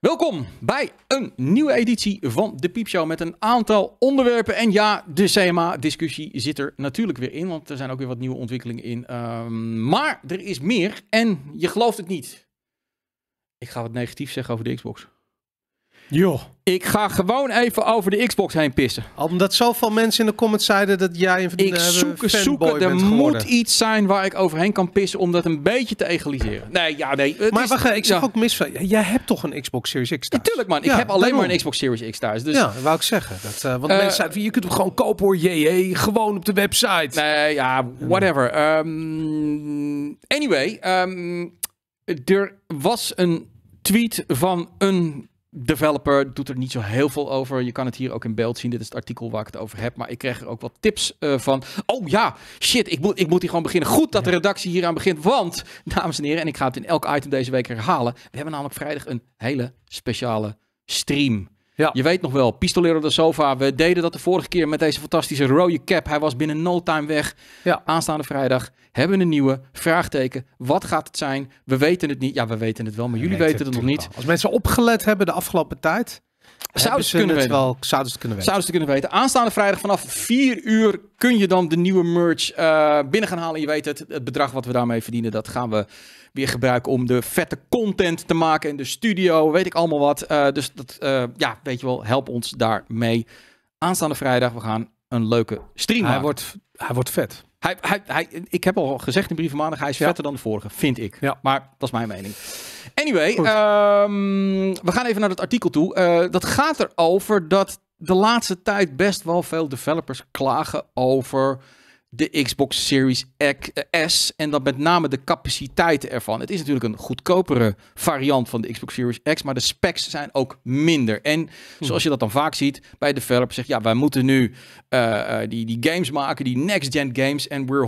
Welkom bij een nieuwe editie van de Piepshow met een aantal onderwerpen. En ja, de CMA-discussie zit er natuurlijk weer in, want er zijn ook weer wat nieuwe ontwikkelingen in. Ehm, maar er is meer en je gelooft het niet. Ik ga wat negatief zeggen over de Xbox. Joh. Ik ga gewoon even over de Xbox heen pissen. Omdat zoveel mensen in de comments zeiden dat jij een ik eh, zoek, zoek, Er moet iets zijn waar ik overheen kan pissen om dat een beetje te egaliseren. Nee, ja, nee. Maar wacht, ik ja. zeg ook mis. Jij hebt toch een Xbox Series X thuis? Natuurlijk, man. Ik heb alleen maar een Xbox Series X thuis. Dus... Ja, dat wou ik zeggen. Dat, eh, want eh, mensen zeiden, je kunt hem gewoon kopen hoor, jee. Gewoon op de website. Nee, ja, whatever. Ehm, anyway, ehm, er was een tweet van een developer doet er niet zo heel veel over. Je kan het hier ook in beeld zien. Dit is het artikel waar ik het over heb. Maar ik krijg er ook wat tips eh, van. Oh ja, shit, ik moet, ik moet hier gewoon beginnen. Goed dat de redactie hier aan begint. Want, dames en heren, en ik ga het in elk item deze week herhalen. We hebben namelijk vrijdag een hele speciale stream. Ja. Je weet nog wel, op de Sofa. We deden dat de vorige keer met deze fantastische rode cap. Hij was binnen no time weg. Ja. Aanstaande vrijdag hebben we een nieuwe vraagteken. Wat gaat het zijn? We weten het niet. Ja, we weten het wel, maar jullie weten het, nog niet. Als mensen opgelet hebben de afgelopen tijd, Zouden ze, kunnen weten. Wel, zouden ze kunnen weten. Zouden ze kunnen weten. Aanstaande vrijdag vanaf 4 uur kun je dan de nieuwe merch eh, binnen gaan halen. Je weet het, het bedrag wat we daarmee verdienen, dat gaan we weer gebruiken om de vette content te maken in de studio, weet ik allemaal wat. Eh, dus dat, eh, ja, weet je wel, help ons daarmee. Aanstaande vrijdag, we gaan een leuke stream hij maken. Wordt, hij wordt vet. Hij, hij, hij, ik heb al gezegd in brieven maandag, hij is vetter dan de vorige, vind ik. Ja. Maar dat is mijn mening. Anyway, ehm, we gaan even naar het artikel toe. Eh, dat gaat erover dat de laatste tijd best wel veel developers klagen over de Xbox Series eh, S en dan met name de capaciteiten ervan. Het is natuurlijk een goedkopere variant van de Xbox Series X, maar de specs zijn ook minder. En hm. zoals je dat dan vaak ziet bij developers, zegt ja, wij moeten nu eh, eh, die, die games maken, die next-gen games, en we're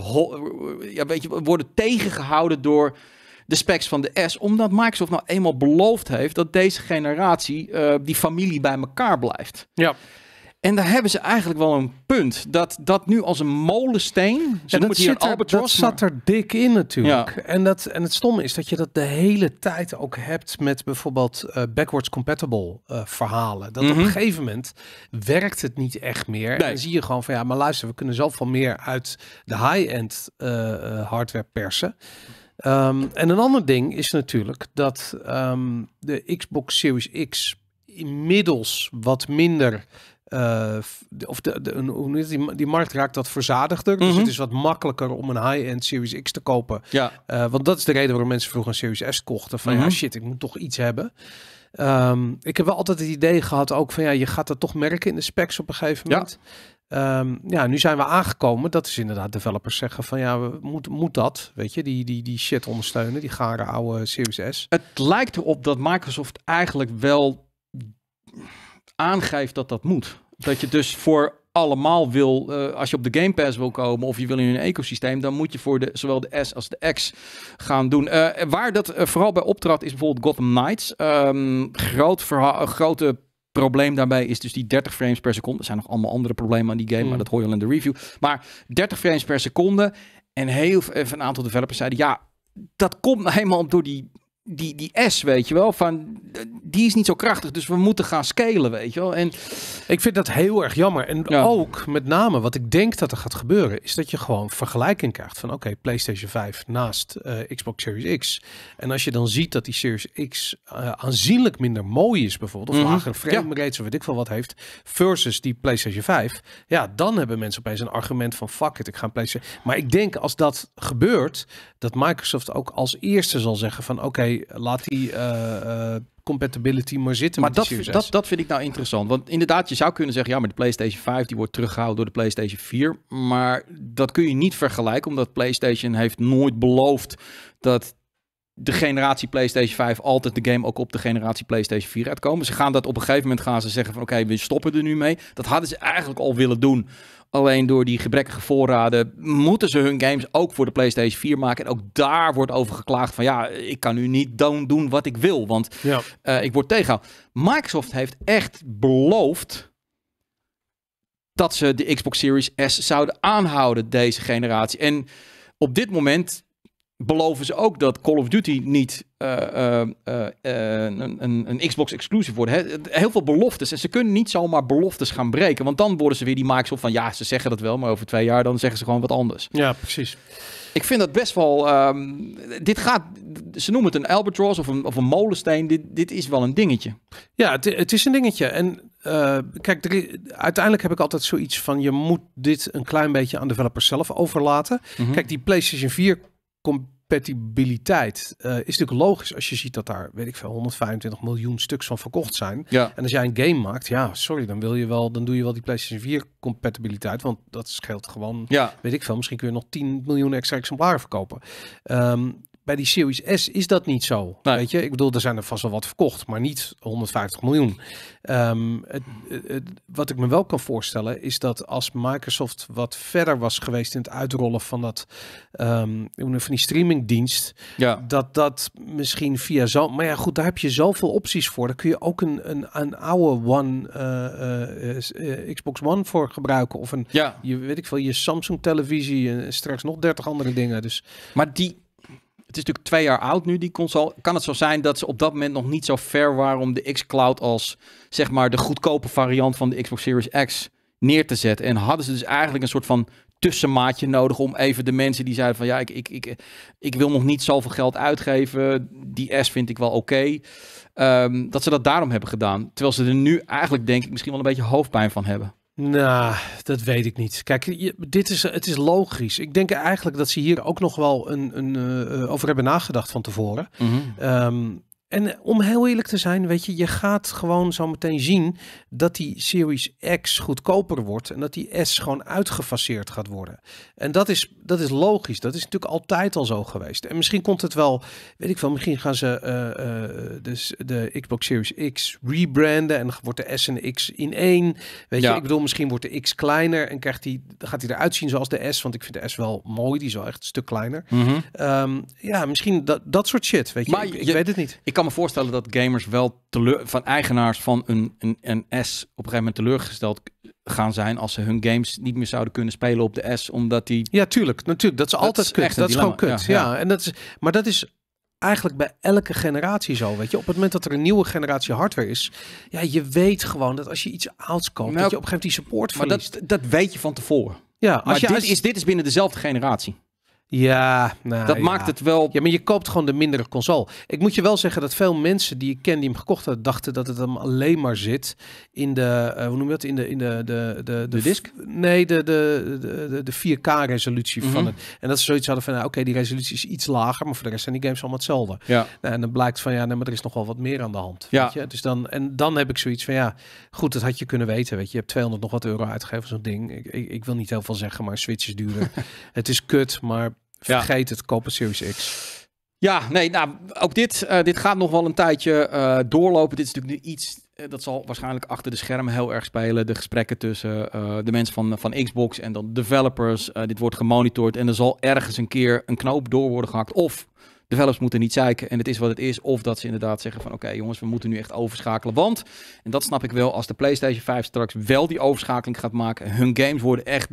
ja, weet je, we worden tegengehouden door de specs van de S, omdat Microsoft nou eenmaal beloofd heeft dat deze generatie die familie bij elkaar blijft. Ja. En daar hebben ze eigenlijk wel een punt. Dat, dat nu als een molensteen. Ze ja, dat, hier er, dat zat er dik in natuurlijk. En, dat, en het stomme is dat je dat de hele tijd ook hebt met bijvoorbeeld eh, backwards compatible eh, verhalen. Dat op mhm. een gegeven moment werkt het niet echt meer. Nee. En zie je gewoon van ja, maar luister, we kunnen zoveel meer uit de high-end eh, hardware persen. Ehm, en een ander ding is natuurlijk dat ehm, de Xbox Series X inmiddels wat minder eh, of de, de, hoe die, die markt raakt dat verzadigder. Dus mhm. het is wat makkelijker om een high-end Series X te kopen. Ja. Eh, want dat is de reden waarom mensen vroeger een Series S kochten. Van ja, mhm. shit, ik moet toch iets hebben. Ehm, ik heb wel altijd het idee gehad ook van ja, je gaat dat toch merken in de specs op een gegeven moment. Ja. Ehm, ja, nu zijn we aangekomen. Dat is inderdaad developers zeggen van ja, we moeten moet dat, weet je, die, die, die shit ondersteunen, die gare oude Series S. Het lijkt erop dat Microsoft eigenlijk wel aangeeft dat dat moet. Dat je dus voor allemaal wil, eh, als je op de Game Pass wil komen of je wil in een ecosysteem, dan moet je voor de, zowel de S als de X gaan doen. Uh, waar dat eh, vooral bij optrad is bijvoorbeeld Gotham Knights. Ehm, groot verhaal, grote probleem daarbij is dus die 30 frames per seconde. Er zijn nog allemaal andere problemen aan die game, maar hmm. dat hoor je al in de review. Maar 30 frames per seconde en heel even een aantal developers zeiden ja, dat komt nou helemaal door die die, die S, weet je wel, van, die is niet zo krachtig, dus we moeten gaan scalen, weet je wel. En... Ik vind dat heel erg jammer. En ook, met name, wat ik denk dat er gaat gebeuren, is dat je gewoon vergelijking krijgt van, oké, PlayStation 5 naast eh, Xbox Series X. En als je dan ziet dat die Series X eh, aanzienlijk minder mooi is, bijvoorbeeld, of mhm. lagere frame rates, of weet ik veel wat heeft, versus die PlayStation 5, ja, dan hebben mensen opeens een argument van, fuck it, ik ga een PlayStation... Maar ik denk, als dat gebeurt, dat Microsoft ook als eerste zal zeggen van, oké, laat die eh, eh, compatibility maar zitten maar met dat, dat, dat vind ik nou interessant. Want inderdaad, je zou kunnen zeggen, ja, maar de PlayStation 5 die wordt teruggehouden door de PlayStation 4. Maar dat kun je niet vergelijken, omdat PlayStation heeft nooit beloofd dat de generatie PlayStation 5 altijd de game ook op de generatie PlayStation 4 uitkomen. Ze gaan dat op een gegeven moment gaan ze zeggen van oké, we stoppen er nu mee. Dat hadden ze eigenlijk al willen doen Alleen door die gebrekkige voorraden moeten ze hun games ook voor de PlayStation 4 maken. En ook daar wordt over geklaagd van ja, ik kan nu niet doen wat ik wil, want eh, ik word tegengehouden. Microsoft heeft echt beloofd dat ze de Xbox Series S zouden aanhouden deze generatie. En op dit moment beloven ze ook dat Call of Duty niet eh, ehm, eh, eh, een, een, een Xbox exclusive worden. Heel veel beloftes. En ze kunnen niet zomaar beloftes gaan breken. Want dan worden ze weer die op van ja, ze zeggen dat wel, maar over twee jaar dan zeggen ze gewoon wat anders. Ja, precies. Ik vind dat best wel. Ehm, dit gaat. Ze noemen het een albatross of een, of een molensteen. Dit, dit is wel een dingetje. Ja, het, het is een dingetje. En kijk, uiteindelijk heb ik altijd zoiets van: je moet dit een klein beetje aan de developers zelf overlaten. Mhm. Kijk, die PlayStation 4 komt compatibiliteit eh, is natuurlijk logisch als je ziet dat daar, weet ik veel, 125 miljoen stuks van verkocht zijn. Ja. En als jij een game maakt, ja, sorry, dan wil je wel, dan doe je wel die PlayStation 4 compatibiliteit, want dat scheelt gewoon, ja. weet ik veel, misschien kun je nog 10 miljoen extra exemplaren verkopen. Ehm, bij die Series S is dat niet zo. Weet je, ik bedoel, er zijn er vast wel wat verkocht, maar niet 150 miljoen. Ehm, het, wat ik me wel kan voorstellen is dat als Microsoft wat verder was geweest in het uitrollen van dat um, van die streamingdienst, ja. dat dat misschien via zo. Maar ja, goed, daar heb je zoveel opties voor. Daar kun je ook een, een, een oude One eh, eh, eh, Xbox One voor gebruiken of een, ja. je weet ik veel, je Samsung televisie en straks nog 30 andere dingen. Dus. Maar die het is natuurlijk twee jaar oud nu, die console. Kan het zo zijn dat ze op dat moment nog niet zo ver waren om de Cloud als zeg maar de goedkope variant van de Xbox Series X neer te zetten? En hadden ze dus eigenlijk een soort van tussenmaatje nodig om even de mensen die zeiden van ja, ik, ik, ik, ik wil nog niet zoveel geld uitgeven. Die S vind ik wel oké. Ehm, dat ze dat daarom hebben gedaan. Terwijl ze er nu eigenlijk denk ik misschien wel een beetje hoofdpijn van hebben. Nou, dat weet ik niet. Kijk, dit is, het is logisch. Ik denk eigenlijk dat ze hier ook nog wel een, een eh, eh, over hebben nagedacht van tevoren. Mhm. Ehm, en eh, om heel eerlijk te zijn, weet je, je gaat gewoon zo meteen zien dat die Series X goedkoper wordt en dat die S gewoon uitgefaseerd gaat worden. En dat is, dat is logisch. Dat is natuurlijk altijd al zo geweest. En misschien komt het wel, weet ik veel, misschien gaan ze dus de Xbox Series X rebranden en wordt de S en X in één. Weet je, ik bedoel, misschien wordt de X kleiner en krijgt die, gaat hij eruit zien zoals de S, want ik vind de S wel mooi, die zo echt een stuk kleiner. Mhm. Ehm, ja, misschien dat, dat soort shit, weet je. Maar ik, weet het niet. Ik kan me voorstellen dat gamers wel teleur, van eigenaars van een, een, een S op een gegeven moment teleurgesteld gaan zijn als ze hun games niet meer zouden kunnen spelen op de S, omdat die... Ja, tuurlijk. Natuurlijk. Dat is altijd is kut. Dat is gewoon kut. Ja, En dat is, maar dat is eigenlijk bij elke generatie zo. Weet je, op het moment dat er een nieuwe generatie hardware is, ja, je weet gewoon dat als je iets ouds koopt, nou, dat je op een gegeven moment die support van Maar dat, dat weet je van tevoren. Ja, als dit, is, dit is binnen dezelfde generatie. Ja, nou, dat maakt het wel. Ja, maar je koopt gewoon de mindere console. Ik moet je wel zeggen dat veel mensen die ik ken die hem gekocht hadden, dachten dat het hem alleen maar zit in de, eh, hoe noem je dat? In de, in de, de, de, de, disk? Nee, de, de, de, de 4K-resolutie van mhm. het. En dat ze zoiets hadden van, nou, oké, die resolutie is iets lager, maar voor de rest zijn die games allemaal hetzelfde. Ja. Nou, en dan blijkt van, ja, nee, maar er is nog wel wat meer aan de hand. Ja. Weet je? Dus dan, en dan heb ik zoiets van, ja, goed, dat had je kunnen weten. Weet je, je hebt 200 nog wat euro uitgegeven, zo'n ding. Ik, ik, ik wil niet heel veel zeggen, maar Switch is duurder. het is kut, maar Vergeet het, koop een Series X. Ja, nee, nou, ook dit, eh, dit gaat nog wel een tijdje eh, doorlopen. Dit is natuurlijk nu iets, eh, dat zal waarschijnlijk achter de schermen heel erg spelen. De gesprekken tussen de mensen van, van Xbox en dan developers. dit wordt gemonitord en er zal ergens een keer een knoop door worden gehakt. Of developers moeten niet zeiken en het is wat het is. Of dat ze inderdaad zeggen van oké jongens, we moeten nu echt overschakelen. Want, en dat snap ik wel, als de PlayStation 5 straks wel die overschakeling gaat maken. Hun games worden echt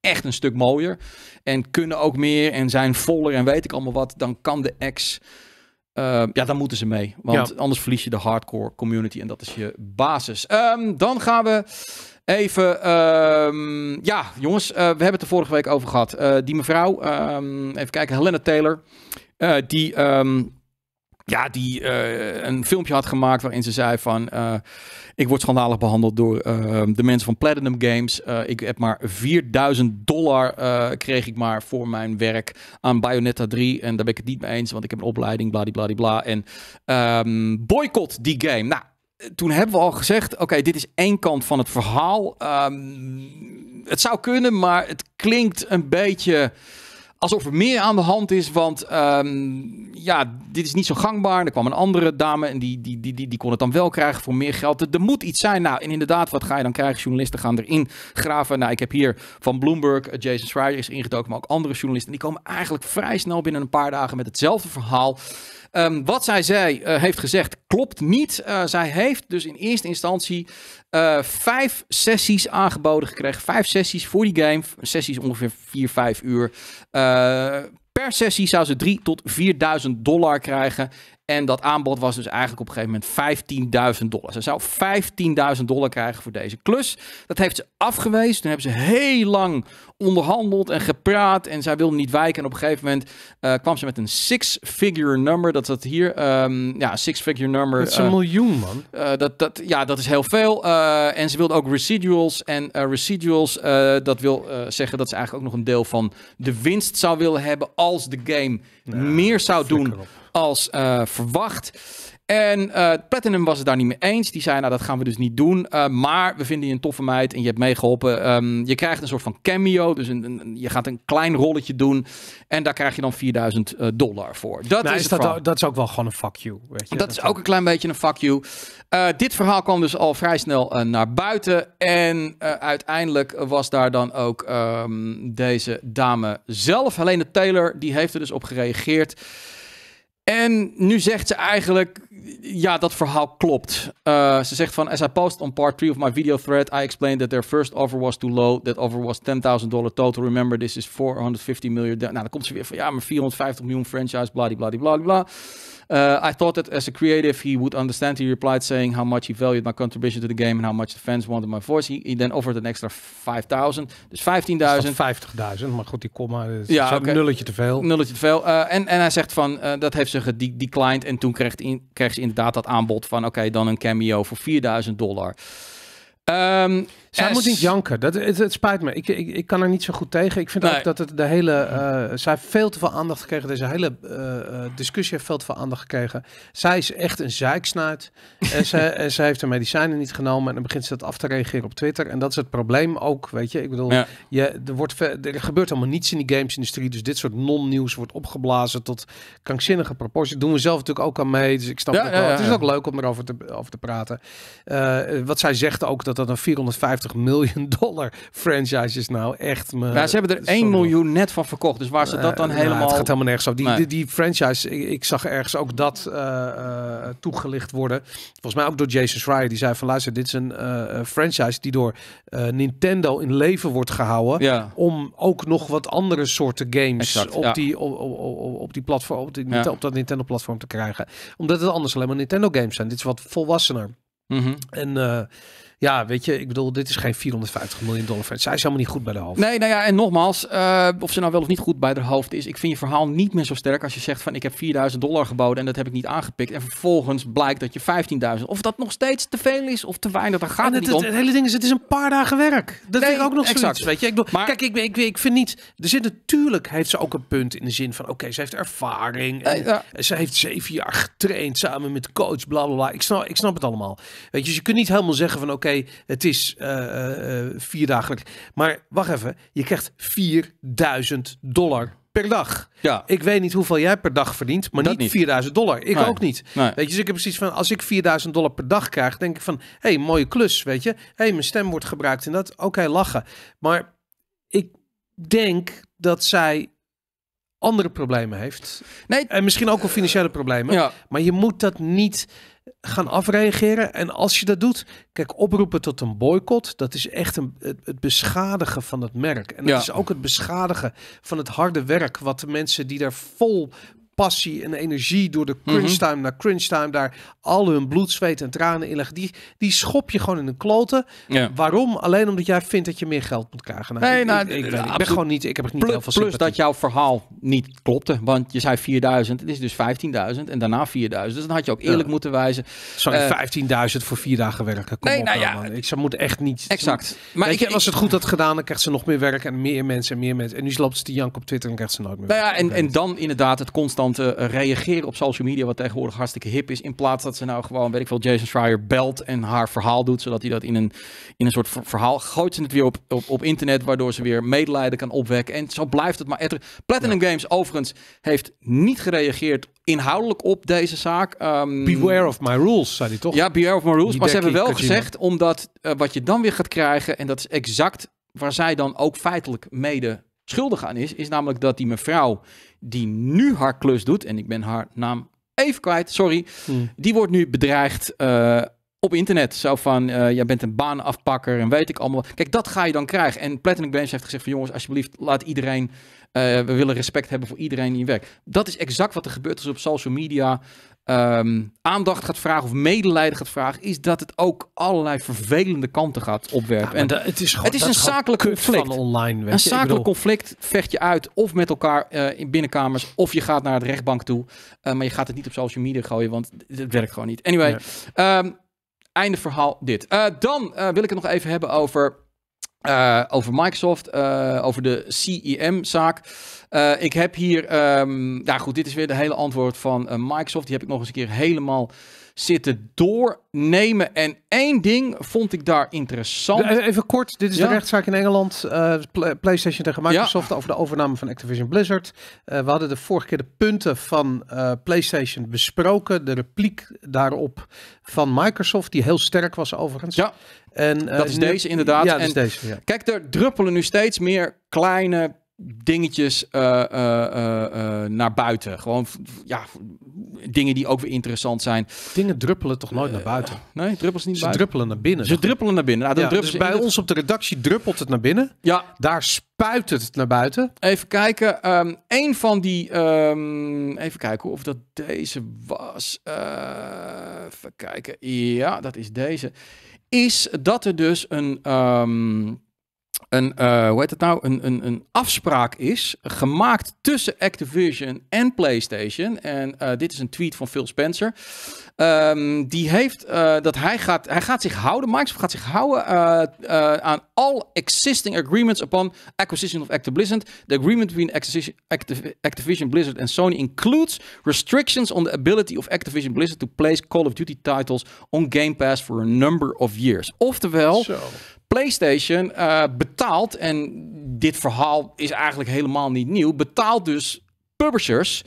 echt een stuk mooier. En kunnen ook meer en zijn voller en weet ik allemaal wat. Dan kan de X. Eh, ja, dan moeten ze mee. Want anders verlies je de hardcore community. En dat is je basis. Ehm, dan gaan we. Even, ehm, ja, jongens, eh, we hebben het er vorige week over gehad. Eh, die mevrouw, ehm, even kijken, Helena Taylor, die ja, die eh, een filmpje had gemaakt waarin ze zei van... Eh, ik word schandalig behandeld door eh, de mensen van Platinum Games. ik heb maar 4000 dollar kreeg ik maar voor mijn werk aan Bayonetta 3. En daar ben ik het niet mee eens, want ik heb een opleiding, bladibladibla. En um, boycott die game. Nou, toen hebben we al gezegd: oké, dit is één kant van het verhaal. Ehm, het zou kunnen, maar het klinkt een beetje alsof er meer aan de hand is. Want ehm, ja, dit is niet zo gangbaar. Er kwam een andere dame en die, die, die, die, die kon het dan wel krijgen voor meer geld. Er, moet iets zijn. Nou, en inderdaad, wat ga je dan krijgen? Journalisten gaan erin graven. Nou, ik heb hier van Bloomberg, eh, Jason Schreier is ingedoken, maar ook andere journalisten. En die komen eigenlijk vrij snel binnen een paar dagen met hetzelfde verhaal. Ehm, wat zij zei, eh, heeft gezegd klopt niet. Eh, zij heeft dus in eerste instantie eh, vijf sessies aangeboden gekregen. Vijf sessies voor die game. Sessies ongeveer 4, 5 uur. per sessie zou ze 3 tot 4000 dollar krijgen. En dat aanbod was dus eigenlijk op een gegeven moment 15.000 dollar. Ze zou 15.000 dollar krijgen voor deze klus. Dat heeft ze afgewezen. Toen hebben ze heel lang onderhandeld en gepraat. En zij wilde niet wijken. En op een gegeven moment eh, kwam ze met een six-figure number. Dat zat hier, ehm, ja, six-figure number. Dat is een eh, miljoen, man. Eh, dat, dat, ja, dat is heel veel. en ze wilde ook residuals. En residuals, dat wil zeggen dat ze eigenlijk ook nog een deel van de winst zou willen hebben. als de game meer zou doen als verwacht. En uh, Platinum was het daar niet mee eens. Die zei, nou, dat gaan we dus niet doen. Eh, maar we vinden je een toffe meid en je hebt meegeholpen. Ehm, je krijgt een soort van cameo. Dus een, je gaat een klein rolletje doen. En daar krijg je dan 4000 eh, dollar voor. Dat, is, dat, dat, is ook wel gewoon een fuck you. Weet je? Dat, is ook een klein beetje een fuck you. dit verhaal kwam dus al vrij snel naar buiten. En uiteindelijk was daar dan ook ehm, deze dame zelf. Helene Taylor, die heeft er dus op gereageerd. En nu zegt ze eigenlijk ja, dat verhaal klopt. Eh, ze zegt van, as I post on part 3 of my video thread, I explained that their first offer was too low. That offer was $10,000 total. Remember, this is 450 miljoen. Nou, dan komt ze weer van, ja, maar 450 miljoen franchise, bla, bla, bla, bla. Uh, I thought that as a creative, he would understand. He replied saying how much he valued my contribution to the game and how much the fans wanted my voice. He, then offered an extra 5,000. Dus 15.000. 50.000, maar goed, die komma is ja, nulletje te veel. Nulletje te veel. Uh, en, en hij zegt van, uh, dat heeft ze gedeclined. En toen kreeg, in, ze inderdaad dat aanbod van, oké, dan een cameo voor 4.000 dollar. Ehm, zij moet niet janken. Dat, het, het spijt me. Ik, ik, ik, kan er niet zo goed tegen. Ik vind ook dat het de hele. Eh, zij heeft veel te veel aandacht gekregen. Deze hele eh, eh, discussie heeft veel te veel aandacht gekregen. Zij is echt een zeiksnuit. en, ze en zij heeft haar medicijnen niet genomen. En dan begint ze dat af te reageren op Twitter. En dat is het probleem ook. Weet je, ik bedoel, je, er, wordt, er gebeurt allemaal niets in die gamesindustrie. Dus dit soort non-nieuws wordt opgeblazen tot krankzinnige proporties. Dat doen we zelf natuurlijk ook aan mee. Dus ik snap ja, het wel. Ja, het is ook leuk om erover te, over te praten. Uh, wat zij zegt ook dat dat een 450 50 miljoen dollar franchises nou echt... Me, ja, ze hebben er 1 miljoen net van verkocht. Dus waar ze dat dan helemaal... Eh, nou, het gaat helemaal nergens op. Die, die, die, franchise, ik, zag ergens ook dat eh, eh, toegelicht worden. Volgens mij ook door Jason Schreier. Die zei van luister, dit is een franchise die door Nintendo in leven wordt gehouden. Ja. Om ook nog wat andere soorten games op, die, op, op, op, die platform, op, die, op dat Nintendo platform te krijgen. Omdat het anders alleen maar Nintendo games zijn. Dit is wat volwassener. Mhm. En... Ja, weet je, ik bedoel, dit is geen 450 miljoen dollar Zij is helemaal niet goed bij de hoofd. Nee, nou ja, en nogmaals, eh, of ze nou wel of niet goed bij de hoofd is, ik vind je verhaal niet meer zo sterk als je zegt van ik heb 4000 dollar geboden en dat heb ik niet aangepikt. En vervolgens blijkt dat je 15.000, of dat nog steeds te veel is of te weinig, daar gaat het, het, om. Het hele ding is, het is een paar dagen werk. Dat nee, vind ik ook nog exact. weet je. Ik bedoel, maar, kijk, ik, ik, ik vind niet, er zit natuurlijk, heeft ze ook een punt in de zin van oké, ze heeft ervaring. En, Ze heeft zeven jaar getraind samen met coach, bla bla bla. Ik snap, ik snap het allemaal. Weet je, dus je kunt niet helemaal zeggen van oké, het is uh, uh, Maar wacht even, je krijgt 4000 dollar per dag. Ja. Ik weet niet hoeveel jij per dag verdient, maar niet, 4000 dollar. Ik ook niet. Weet je, dus ik heb precies van, als ik 4000 dollar per dag krijg, denk ik van, hé, hey, mooie klus, weet je. Hé, hey, mijn stem wordt gebruikt en dat, oké, lachen. Maar ik denk dat zij andere problemen heeft. Nee. En misschien ook wel financiële problemen. Ja. Maar je moet dat niet gaan afreageren. En als je dat doet, kijk, oproepen tot een boycott, dat is echt een, het, beschadigen van het merk. En dat is ook het beschadigen van het harde werk wat de mensen die daar vol passie en energie door de mhm. crunch time naar crunch time daar al hun bloed, zweet en tranen in leggen. Die, die schop je gewoon in een kloten. Ja. Waarom? Alleen omdat jij vindt dat je meer geld moet krijgen. Nou, nee, ik, nou, ik, eh, ben, gewoon niet, ik heb niet heel veel Plus dat jouw verhaal niet klopte, want je zei 4000, het is dus 15.000 en daarna 4000. Dus dan had je ook eerlijk moeten wijzen. Sorry, uh, eh, 15.000 voor vier dagen werken. Kom nee, op, nou, nou ja, man. ik zou moeten echt niet. Exact. maar ik, je, als het goed had gedaan, dan krijgt ze nog meer werk en meer mensen en meer mensen. En nu loopt ze die jank op Twitter en krijgt ze nooit meer. Nou ja, en, en dan inderdaad het constant te eh, reageren op social media, wat tegenwoordig hartstikke hip is. In plaats dat ze nou gewoon, weet ik veel, Jason Schreier belt en haar verhaal doet, zodat hij dat in een, in een soort verhaal gooit ze het weer op, op, op internet, waardoor ze weer medelijden kan opwekken. En zo blijft het maar Platinum Games overigens heeft niet gereageerd inhoudelijk op deze zaak. Ehm, beware of my rules, zei hij toch? Ja, beware of my rules. maar ze hebben wel gezegd, omdat eh, wat je dan weer gaat krijgen, en dat is exact waar zij dan ook feitelijk mede schuldig aan is, is namelijk dat die mevrouw die nu haar klus doet, en ik ben haar naam even kwijt, sorry, hmm. die wordt nu bedreigd eh, op internet. Zo van, uh, jij bent een baanafpakker en weet ik allemaal. Kijk, dat ga je dan krijgen. En Platinum Games heeft gezegd van, jongens, alsjeblieft, laat iedereen... Eh, we willen respect hebben voor iedereen die werkt. Dat is exact wat er gebeurt als op social media Ehm, aandacht gaat vragen of medelijden gaat vragen, is dat het ook allerlei vervelende kanten gaat opwerpen. en het is, gewoon, het is een zakelijk conflict. Van online, weet een zakelijk conflict vecht je uit of met elkaar eh, in binnenkamers of je gaat naar de rechtbank toe. Eh, maar je gaat het niet op social media gooien, want het werkt gewoon niet. Anyway, ehm, einde verhaal dit. Eh, dan wil ik het nog even hebben over eh, over Microsoft, eh, over de cem zaak eh, ik heb hier, um, nou goed, dit is weer de hele antwoord van Microsoft. Die heb ik nog eens een keer helemaal zitten doornemen. En één ding vond ik daar interessant. Even kort, dit is de rechtszaak in Engeland. Dus PlayStation tegen Microsoft over de overname van Activision Blizzard. we hadden de vorige keer de punten van PlayStation besproken. De repliek daarop van Microsoft, die heel sterk was overigens. Ja. En, eh, dat is deze inderdaad. Ja, en, deze, Kijk, er druppelen nu steeds meer kleine dingetjes eh, eh, naar buiten. Gewoon ja, dingen die ook weer interessant zijn. Dingen druppelen toch nooit naar buiten? Nee, druppels niet Ze buiten. druppelen naar binnen. Ze druppelen naar binnen. Nou, ja, dus bij ons op de redactie druppelt het naar binnen. Ja. Daar spuit het naar buiten. Even kijken. Um, een van die... Ehm, even kijken of dat deze was. even kijken. Ja, dat is deze is dat er dus een ehm, een, eh, hoe heet het nou? Een, een, een afspraak is gemaakt tussen Activision en PlayStation. En eh, dit is een tweet van Phil Spencer. Ehm, die heeft eh, dat hij gaat, hij gaat zich houden, Microsoft gaat zich houden aan all existing agreements upon acquisition of Activision. The agreement between Activision, Activision Blizzard en Sony includes restrictions on the ability of Activision Blizzard to place Call of Duty titles on Game Pass for a number of years. Oftewel, PlayStation eh, betaalt, en dit verhaal is eigenlijk helemaal niet nieuw, betaalt dus publishers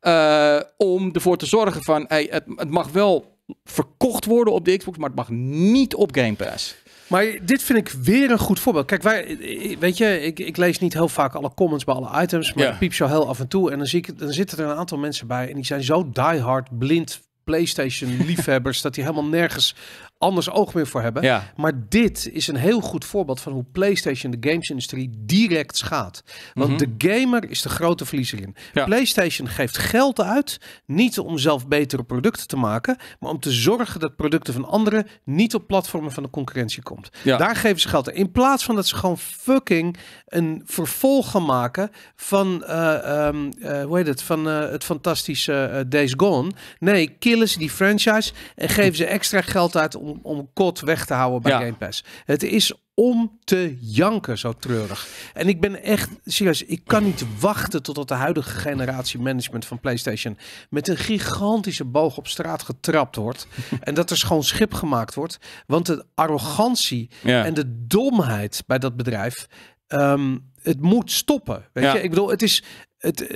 eh, om ervoor te zorgen van hey, het, het mag wel verkocht worden op de Xbox, maar het mag niet op Game Pass. Maar dit vind ik weer een goed voorbeeld. Kijk, wij, weet je, ik, ik lees niet heel vaak alle comments bij alle items, maar ik piep zo heel af en toe. En dan, zie ik, dan zitten er een aantal mensen bij en die zijn zo diehard blind PlayStation-liefhebbers dat die helemaal nergens anders oog meer voor hebben. Ja. Maar dit is een heel goed voorbeeld van hoe PlayStation de gamesindustrie direct schaadt. Want mhm. de gamer is de grote verliezer in. PlayStation geeft geld uit, niet om zelf betere producten te maken, maar om te zorgen dat producten van anderen niet op platformen van de concurrentie komt. Daar geven ze geld In plaats van dat ze gewoon fucking een vervolg gaan maken van, eh, ehm, eh, hoe heet het, van eh, het fantastische Days Gone. Nee, killen ze die franchise en geven ze extra geld uit om om, om kot weg te houden bij ja. Game Pass. Het is om te janken, zo treurig. En ik ben echt serieus, ik kan niet wachten totdat de huidige generatie management van PlayStation met een gigantische boog op straat getrapt wordt. en dat er schoon schip gemaakt wordt. Want de arrogantie en de domheid bij dat bedrijf. Ehm, het moet stoppen. Weet ja. je? Ik bedoel, het is,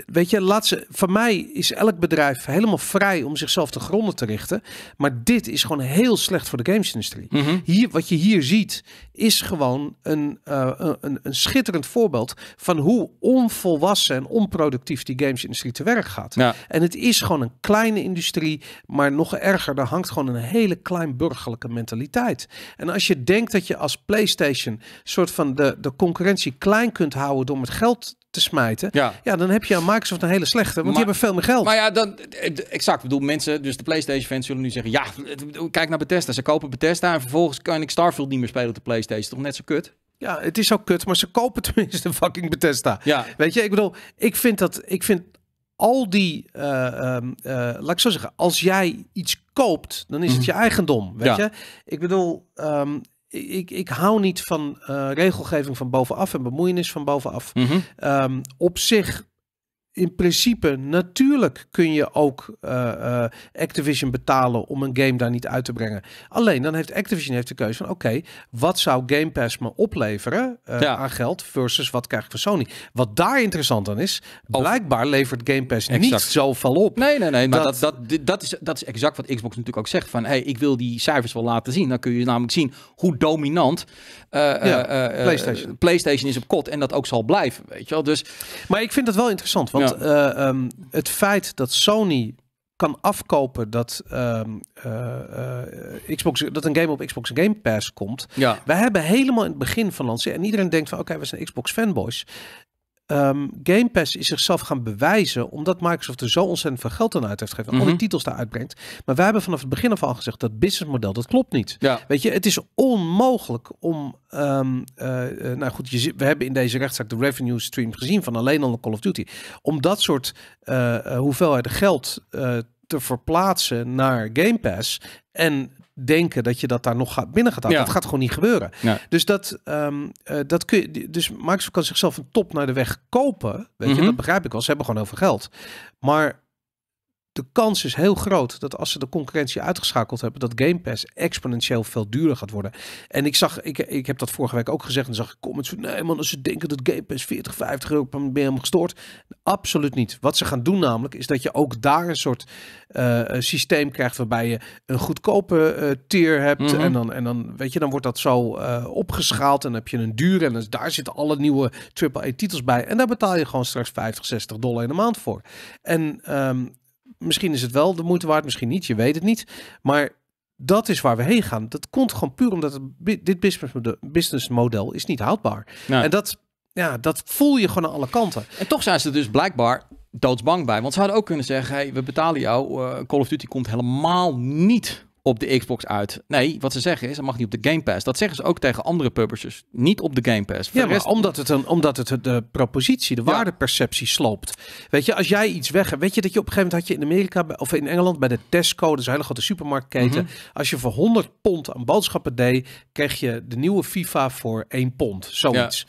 weet je, laat ze, van mij is elk bedrijf helemaal vrij om zichzelf te gronden te richten. Maar dit is gewoon heel slecht voor de gamesindustrie. Mm Hier, wat je hier ziet, is gewoon eh, een, een, een, schitterend voorbeeld van hoe onvolwassen en onproductief die gamesindustrie te werk gaat. En het is gewoon een kleine industrie, maar nog erger, daar hangt gewoon een hele klein burgerlijke mentaliteit. En als je denkt dat je als PlayStation soort van de, de concurrentie klein kunt houden door met geld te smijten. Ja. ja, dan heb je aan Microsoft een hele slechte, want die hebben veel meer geld. Maar ja, dan, eh, exact. Ik bedoel, mensen, dus de PlayStation fans zullen nu zeggen, ja, kijk naar Bethesda. Ze kopen Bethesda en vervolgens kan ik Starfield niet meer spelen op de PlayStation. Toch net zo kut? Ja, het is ook kut, maar ze kopen tenminste fucking Bethesda. Ja. Weet je, ik bedoel, ik vind dat, ik vind al die, eh, ehm, eh, laat ik zo zeggen, als jij iets koopt, dan is het mhm. je eigendom, weet ja. je. Ik bedoel, ehm, ik, ik hou niet van eh, regelgeving van bovenaf en bemoeienis van bovenaf. Mhm. Ehm, op zich in principe, natuurlijk kun je ook eh, eh, Activision betalen om een game daar niet uit te brengen. Alleen dan heeft Activision heeft de keuze van: oké, wat zou Game Pass me opleveren eh, aan geld versus wat krijg ik van Sony? Wat daar interessant aan is, blijkbaar levert Game Pass exact. niet zoveel op. Nee, nee, nee. Maar dat, dat, dat, is, dat is exact wat Xbox natuurlijk ook zegt: van hey, ik wil die cijfers wel laten zien. Dan kun je namelijk zien hoe dominant PlayStation. PlayStation is op kot en dat ook zal blijven. Weet je wel? Dus, maar ik vind dat wel interessant. Want eh, ehm, het feit dat Sony kan afkopen dat, ehm, eh, eh, Xbox, dat een game op Xbox Game Pass komt. Wij hebben helemaal in het begin van lanceren. En iedereen denkt van oké, we zijn Xbox fanboys um, Game Pass is zichzelf gaan bewijzen, omdat Microsoft er zo ontzettend veel geld aan uit heeft gegeven, mm -hmm. titels daar uitbrengt. Maar wij hebben vanaf het begin af al gezegd dat businessmodel dat klopt niet. Ja. Weet je, het is onmogelijk om, ehm, eh, eh, nou goed, we hebben in deze rechtszaak de revenue stream gezien van alleen al de Call of Duty, om dat soort uh, eh, hoeveelheden geld te verplaatsen naar Game Pass en denken dat je dat daar nog gaat binnen gaat halen. Dat gaat gewoon niet gebeuren. Dus dat, ehm, eh, dat kun je. Dus Microsoft kan zichzelf een top naar de weg kopen. Weet je, mhm. dat begrijp ik wel. Ze hebben gewoon heel veel geld. Maar de kans is heel groot dat als ze de concurrentie uitgeschakeld hebben, dat Game Pass exponentieel veel duurder gaat worden. En ik zag, ik, ik heb dat vorige week ook gezegd en zag ik comments van, nee man, als ze denken dat Game Pass 40, 50 euro per BM gestoord. Absoluut niet. Wat ze gaan doen namelijk, is dat je ook daar een soort eh, systeem krijgt waarbij je een goedkope uh, tier hebt. Mhm. en, dan, en dan, weet je, dan wordt dat zo uh, opgeschaald en dan heb je een duur en dan, daar zitten alle nieuwe Triple a titels bij. En daar betaal je gewoon straks 50, 60 dollar in de maand voor. En ehm, misschien is het wel de moeite waard, misschien niet, je weet het niet. Maar dat is waar we heen gaan. Dat komt gewoon puur omdat dit businessmodel is niet houdbaar. Nou. En dat, ja, dat voel je gewoon aan alle kanten. En toch zijn ze dus blijkbaar doodsbang bij. Want ze hadden ook kunnen zeggen, hey, we betalen jou, uh, Call of Duty komt helemaal niet op de Xbox uit. Nee, wat ze zeggen is, dat mag niet op de Game Pass. Dat zeggen ze ook tegen andere publishers. Niet op de Game Pass. ja, omdat het, een, omdat het de propositie, de waardeperceptie sloopt. Weet je, als jij iets weg... Weet je dat je op een gegeven moment had je in Amerika... of in Engeland bij de Tesco, de hele grote supermarktketen... Mhm. als je voor 100 pond aan boodschappen deed... kreeg je de nieuwe FIFA voor 1 pond. Zoiets.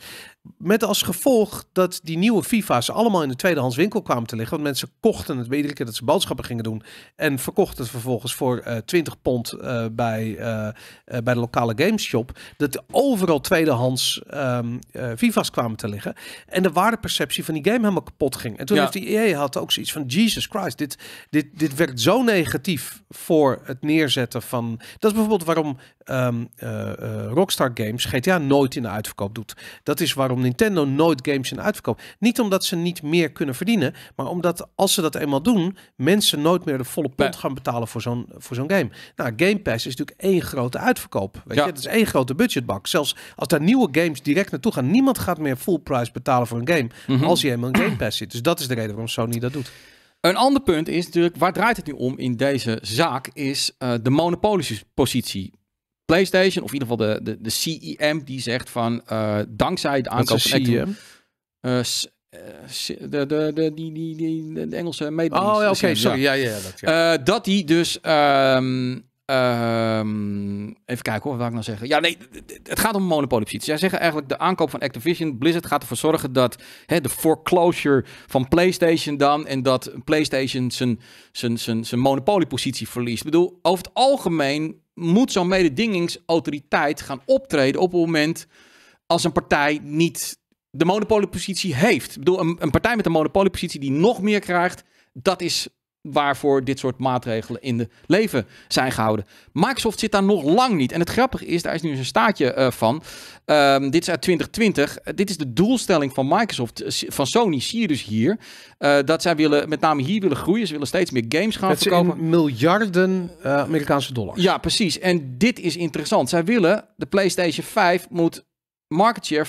Met als gevolg dat die nieuwe FIFA's allemaal in de tweedehands winkel kwamen te liggen. Want mensen kochten het bij iedere keer dat ze boodschappen gingen doen. En verkochten het vervolgens voor uh, eh, 20 pond eh, bij, eh, bij de lokale gameshop. Dat overal tweedehands ehm, FIFA's kwamen te liggen. En de waardeperceptie van die game helemaal kapot ging. En toen heeft die EA had ook zoiets van: Jesus Christ, dit, dit, dit werkt zo negatief voor het neerzetten van. Dat is bijvoorbeeld waarom Ehm, eh, eh, Rockstar Games GTA nooit in de uitverkoop doet. Dat is waarom Nintendo nooit games in de uitverkoop. Niet omdat ze niet meer kunnen verdienen, maar omdat als ze dat eenmaal doen, mensen nooit meer de volle pond gaan betalen voor zo'n voor zo'n game. Nou, Game Pass is natuurlijk één grote uitverkoop. Weet je? Dat is één grote budgetbak. Zelfs als daar nieuwe games direct naartoe gaan, niemand gaat meer full price betalen voor een game mhm. als je eenmaal in Game Pass zit. Dus dat is de reden waarom Sony dat doet. Een ander punt is natuurlijk, waar draait het nu om in deze zaak, is eh, de de positie. PlayStation, of in ieder geval de, de, de CEM, die zegt van uh, dankzij de aankoop van Activision. E eh, eh, de, de, de, die, die, die, de Engelse medewerkers. Oh, oké, okay, e sorry. Ja, ja, dat, ja. Uh, dat die dus um, ehm even kijken hoor, wat wil ik nou zeggen? Ja, nee, het gaat om een monopoliepositie. Zij zeggen eigenlijk de aankoop van Activision Blizzard gaat ervoor zorgen dat hè, de foreclosure van PlayStation dan en dat PlayStation zijn, zijn, zijn, zijn monopoliepositie verliest. Ik bedoel, over het algemeen moet zo'n mededingingsautoriteit gaan optreden op het moment als een partij niet de monopoliepositie heeft. Ik bedoel, een, een partij met een monopoliepositie die nog meer krijgt, dat is waarvoor dit soort maatregelen in de leven zijn gehouden. Microsoft zit daar nog lang niet. En het grappige is, daar is nu eens een staartje eh, van. Ehm, dit is uit 2020. Eh, dit is de doelstelling van Microsoft, eh, van Sony, zie je dus hier. dat zij willen, met name hier willen groeien. Ze willen steeds meer games gaan verkopen. miljarden Amerikaanse dollars. Ja, precies. En dit is interessant. Zij willen, de PlayStation 5 moet market share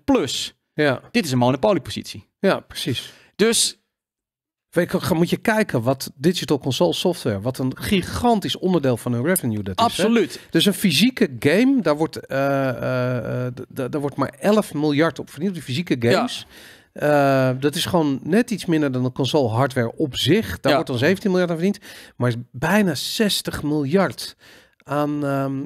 50% plus. Ja. Dit is een monopoliepositie. Ja, precies. Dus moet je kijken wat digital console software, wat een gigantisch onderdeel van hun revenue dat is. Absoluut. Dus een fysieke game, daar wordt, eh, eh, eh, daar wordt maar 11 miljard op verdiend, die fysieke games. dat is gewoon net iets minder dan de console hardware op zich. Daar wordt dan 17 miljard aan verdiend. Maar is bijna 60 miljard aan, um,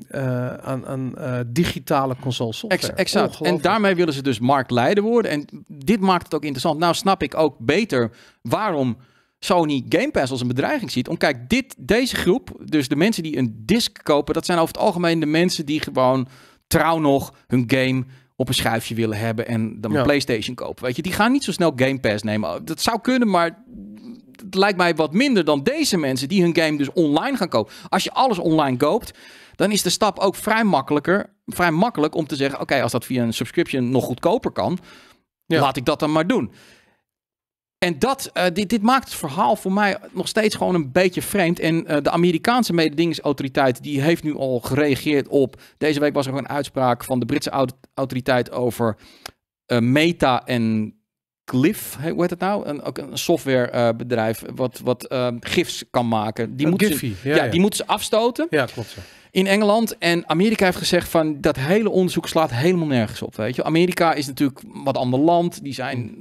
aan, eh, digitale console exact. En daarmee willen ze dus marktleider worden. En dit maakt het ook interessant. Nou snap ik ook beter waarom Sony Game Pass als een bedreiging ziet. Om kijk, dit, deze groep, dus de mensen die een disc kopen, dat zijn over het algemeen de mensen die gewoon trouw nog hun game op een schuifje willen hebben en dan een PlayStation kopen. Weet je, die gaan niet zo snel Game Pass nemen. Dat zou kunnen, maar het lijkt mij wat minder dan deze mensen die hun game dus online gaan kopen. Als je alles online koopt, dan is de stap ook vrij, makkelijker, vrij makkelijk om te zeggen: oké, als dat via een subscription nog goedkoper kan, ja. laat ik dat dan maar doen. En dat, eh, dit, dit, maakt het verhaal voor mij nog steeds gewoon een beetje vreemd. En eh, de Amerikaanse mededingingsautoriteit die heeft nu al gereageerd op. Deze week was er een uitspraak van de Britse autoriteit over eh, Meta en Cliff, hoe heet het nou? Een, een softwarebedrijf eh, wat, wat uh, gifs kan maken. Die moet ze, ja, ja, die moeten ze afstoten. Ja, klopt. In Engeland en Amerika heeft gezegd van dat hele onderzoek slaat helemaal nergens op. Weet je, Amerika is natuurlijk wat ander land. Die zijn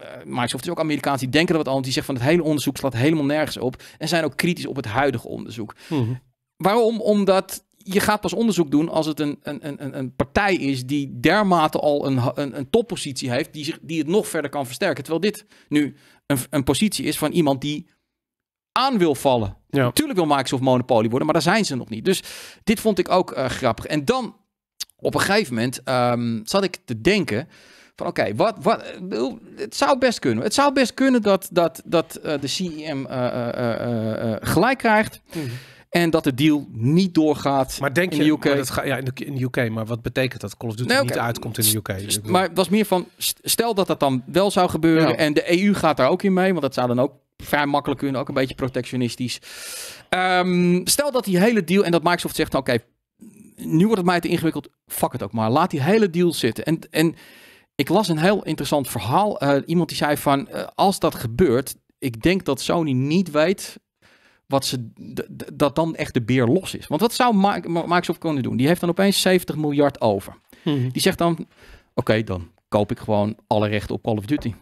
eh, Microsoft is ook Amerikaans, die denken dat wat anders. Die zeggen van het hele onderzoek slaat helemaal nergens op. En zijn ook kritisch op het huidige onderzoek. Mhm. Waarom? Omdat je gaat pas onderzoek doen als het een, een, een, een partij is die dermate al een, een, een toppositie heeft, die, zich, die het nog verder kan versterken. Terwijl dit nu een, een positie is van iemand die aan wil vallen. Natuurlijk wil Microsoft monopolie worden, maar daar zijn ze nog niet. Dus dit vond ik ook eh, grappig. En dan op een gegeven moment ehm, zat ik te denken van oké, wat, wat, eh, het zou best kunnen. Het zou best kunnen dat, dat, dat eh, de CEM gelijk krijgt. Mhm. En dat de deal niet doorgaat maar denk in je, de UK. Maar dat ga, ja, in de, UK. Maar wat betekent dat Call of Duty niet uitkomt in de UK? maar het was meer van, stel dat dat dan wel zou gebeuren. En de EU gaat daar ook in mee. Want dat zou dan ook vrij makkelijk kunnen. Ook een beetje protectionistisch. Ehm, stel dat die hele deal... En dat Microsoft zegt, oké, nu wordt het mij te ingewikkeld. Fuck het ook maar. Laat die hele deal zitten. En... en ik las een heel interessant verhaal. Eh, iemand die zei van, eh, als dat gebeurt, ik denk dat Sony niet weet wat ze, dat dan echt de beer los is. Want wat zou Microsoft kunnen doen? Die heeft dan opeens 70 miljard over. Mhm. Die zegt dan, oké, dan koop ik gewoon alle rechten op Call of Duty.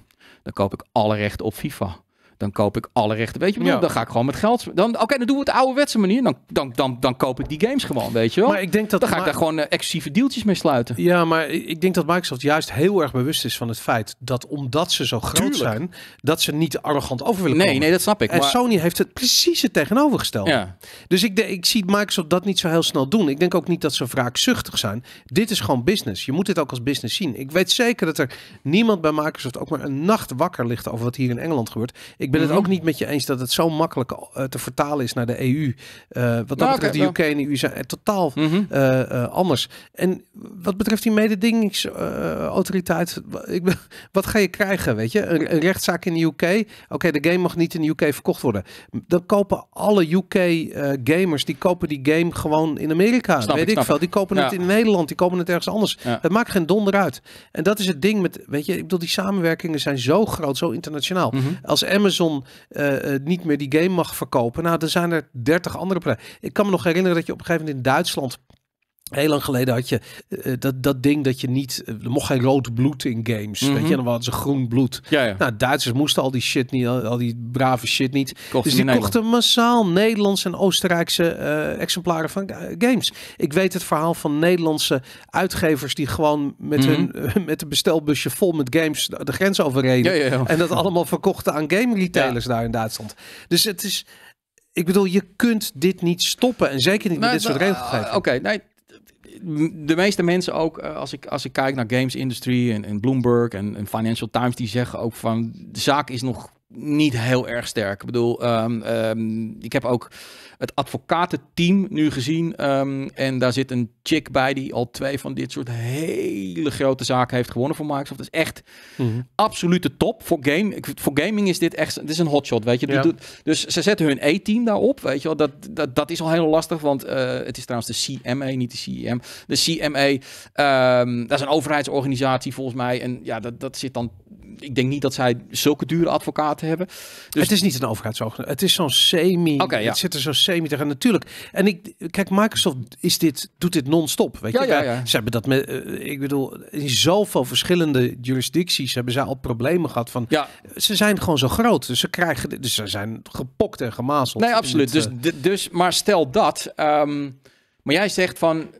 Dan koop ik alle rechten op FIFA dan koop ik alle rechten. Weet je, wel? dan ga ik gewoon met geld. Dan, Oké, dan doen we het ouderwetse manier. Dan, dan, dan, dan koop ik die games gewoon, weet je wel. Maar ik denk dat dan ga ik daar gewoon uh, eh, excessieve deeltjes mee sluiten. Ja, maar ik denk dat Microsoft juist heel erg bewust is van het feit dat omdat ze zo groot zijn, dat ze niet arrogant over willen nee, komen. Nee, dat snap ik. En maar... Sony heeft het precies het tegenovergestelde. Ja. Dus ik, ik zie Microsoft dat niet zo heel snel doen. Ik denk ook niet dat ze wraakzuchtig zijn. Dit is gewoon business. Je moet dit ook als business zien. Ik weet zeker dat er niemand bij Microsoft ook maar een nacht wakker ligt over wat hier in Engeland gebeurt. Ik ben het mhm. ook niet met je eens dat het zo makkelijk eh, te vertalen is naar de EU. Eh, wat dat nou, betreft, de UK en de EU zijn totaal mhm. eh, anders. En wat betreft die mededingingsautoriteit, uh, wat ga je krijgen? Weet je, een, rechtszaak in de UK. Oké, de game mag niet in de UK verkocht worden. Dan kopen alle UK-gamers, die kopen die game gewoon in Amerika. weet ik, veel. Die kopen het in Nederland, die kopen het ergens anders. Het maakt geen donder uit. En dat is het ding met, weet je, ik bedoel, die samenwerkingen zijn zo groot, zo internationaal. Mhm. Als Amazon eh, eh, niet meer die game mag verkopen. Nou, er zijn er 30 andere partijen. Ik kan me nog herinneren dat je op een gegeven moment in Duitsland Heel lang geleden had je eh, eh, dat, dat ding dat je niet. Eh, er mocht geen rood bloed in games. Weet mhm. je, dan hadden ze groen bloed. Ja, Nou, Duitsers moesten al die shit niet, al, die brave shit niet. dus die Nederland. kochten massaal Nederlandse en Oostenrijkse exemplaren van games. Ik weet het verhaal van Nederlandse uitgevers die gewoon met mhm. hun met een bestelbusje vol met games de, grens overreden. en dat allemaal verkochten aan game retailers daar in Duitsland. Dus het is. Ik bedoel, je kunt dit niet stoppen. En zeker niet met nou, dit soort regelgeving. Ah, oké, nee, de meeste mensen ook, eh, als ik, als ik kijk naar games industry en, Bloomberg en, en Financial Times, die zeggen ook van de zaak is nog niet heel erg sterk. Ik bedoel, ehm, ehm, ik heb ook het advocatenteam nu gezien. Ehm, en daar zit een chick bij die al twee van dit soort hele grote zaken heeft gewonnen voor Microsoft. Dat is echt mm absolute top. Voor, game, voor gaming is dit echt het is een hotshot, weet je. Dus ze zetten hun E-team daarop, weet je wel. Dat, dat, dat is al heel lastig, want eh, het is trouwens de CMA, niet de CM. E de CMA, dat is een overheidsorganisatie volgens mij. En ja, dat, dat zit dan ik denk niet dat zij zulke dure advocaten hebben. Dus... Het is niet een overheidshoog. Het is zo'n semi. Het zit er zo'n semi tegen. Natuurlijk. En ik kijk, Microsoft is dit, doet dit non-stop. Weet je? Ze hebben dat met. Eh, ik bedoel, in zoveel verschillende jurisdicties hebben zij al problemen gehad van. Ja. Ze zijn gewoon zo groot. Dus ze krijgen. Dus ze zijn gepokt en gemazeld. Nee, absoluut. dus, eh, dus, maar stel dat. Ehm, maar jij zegt van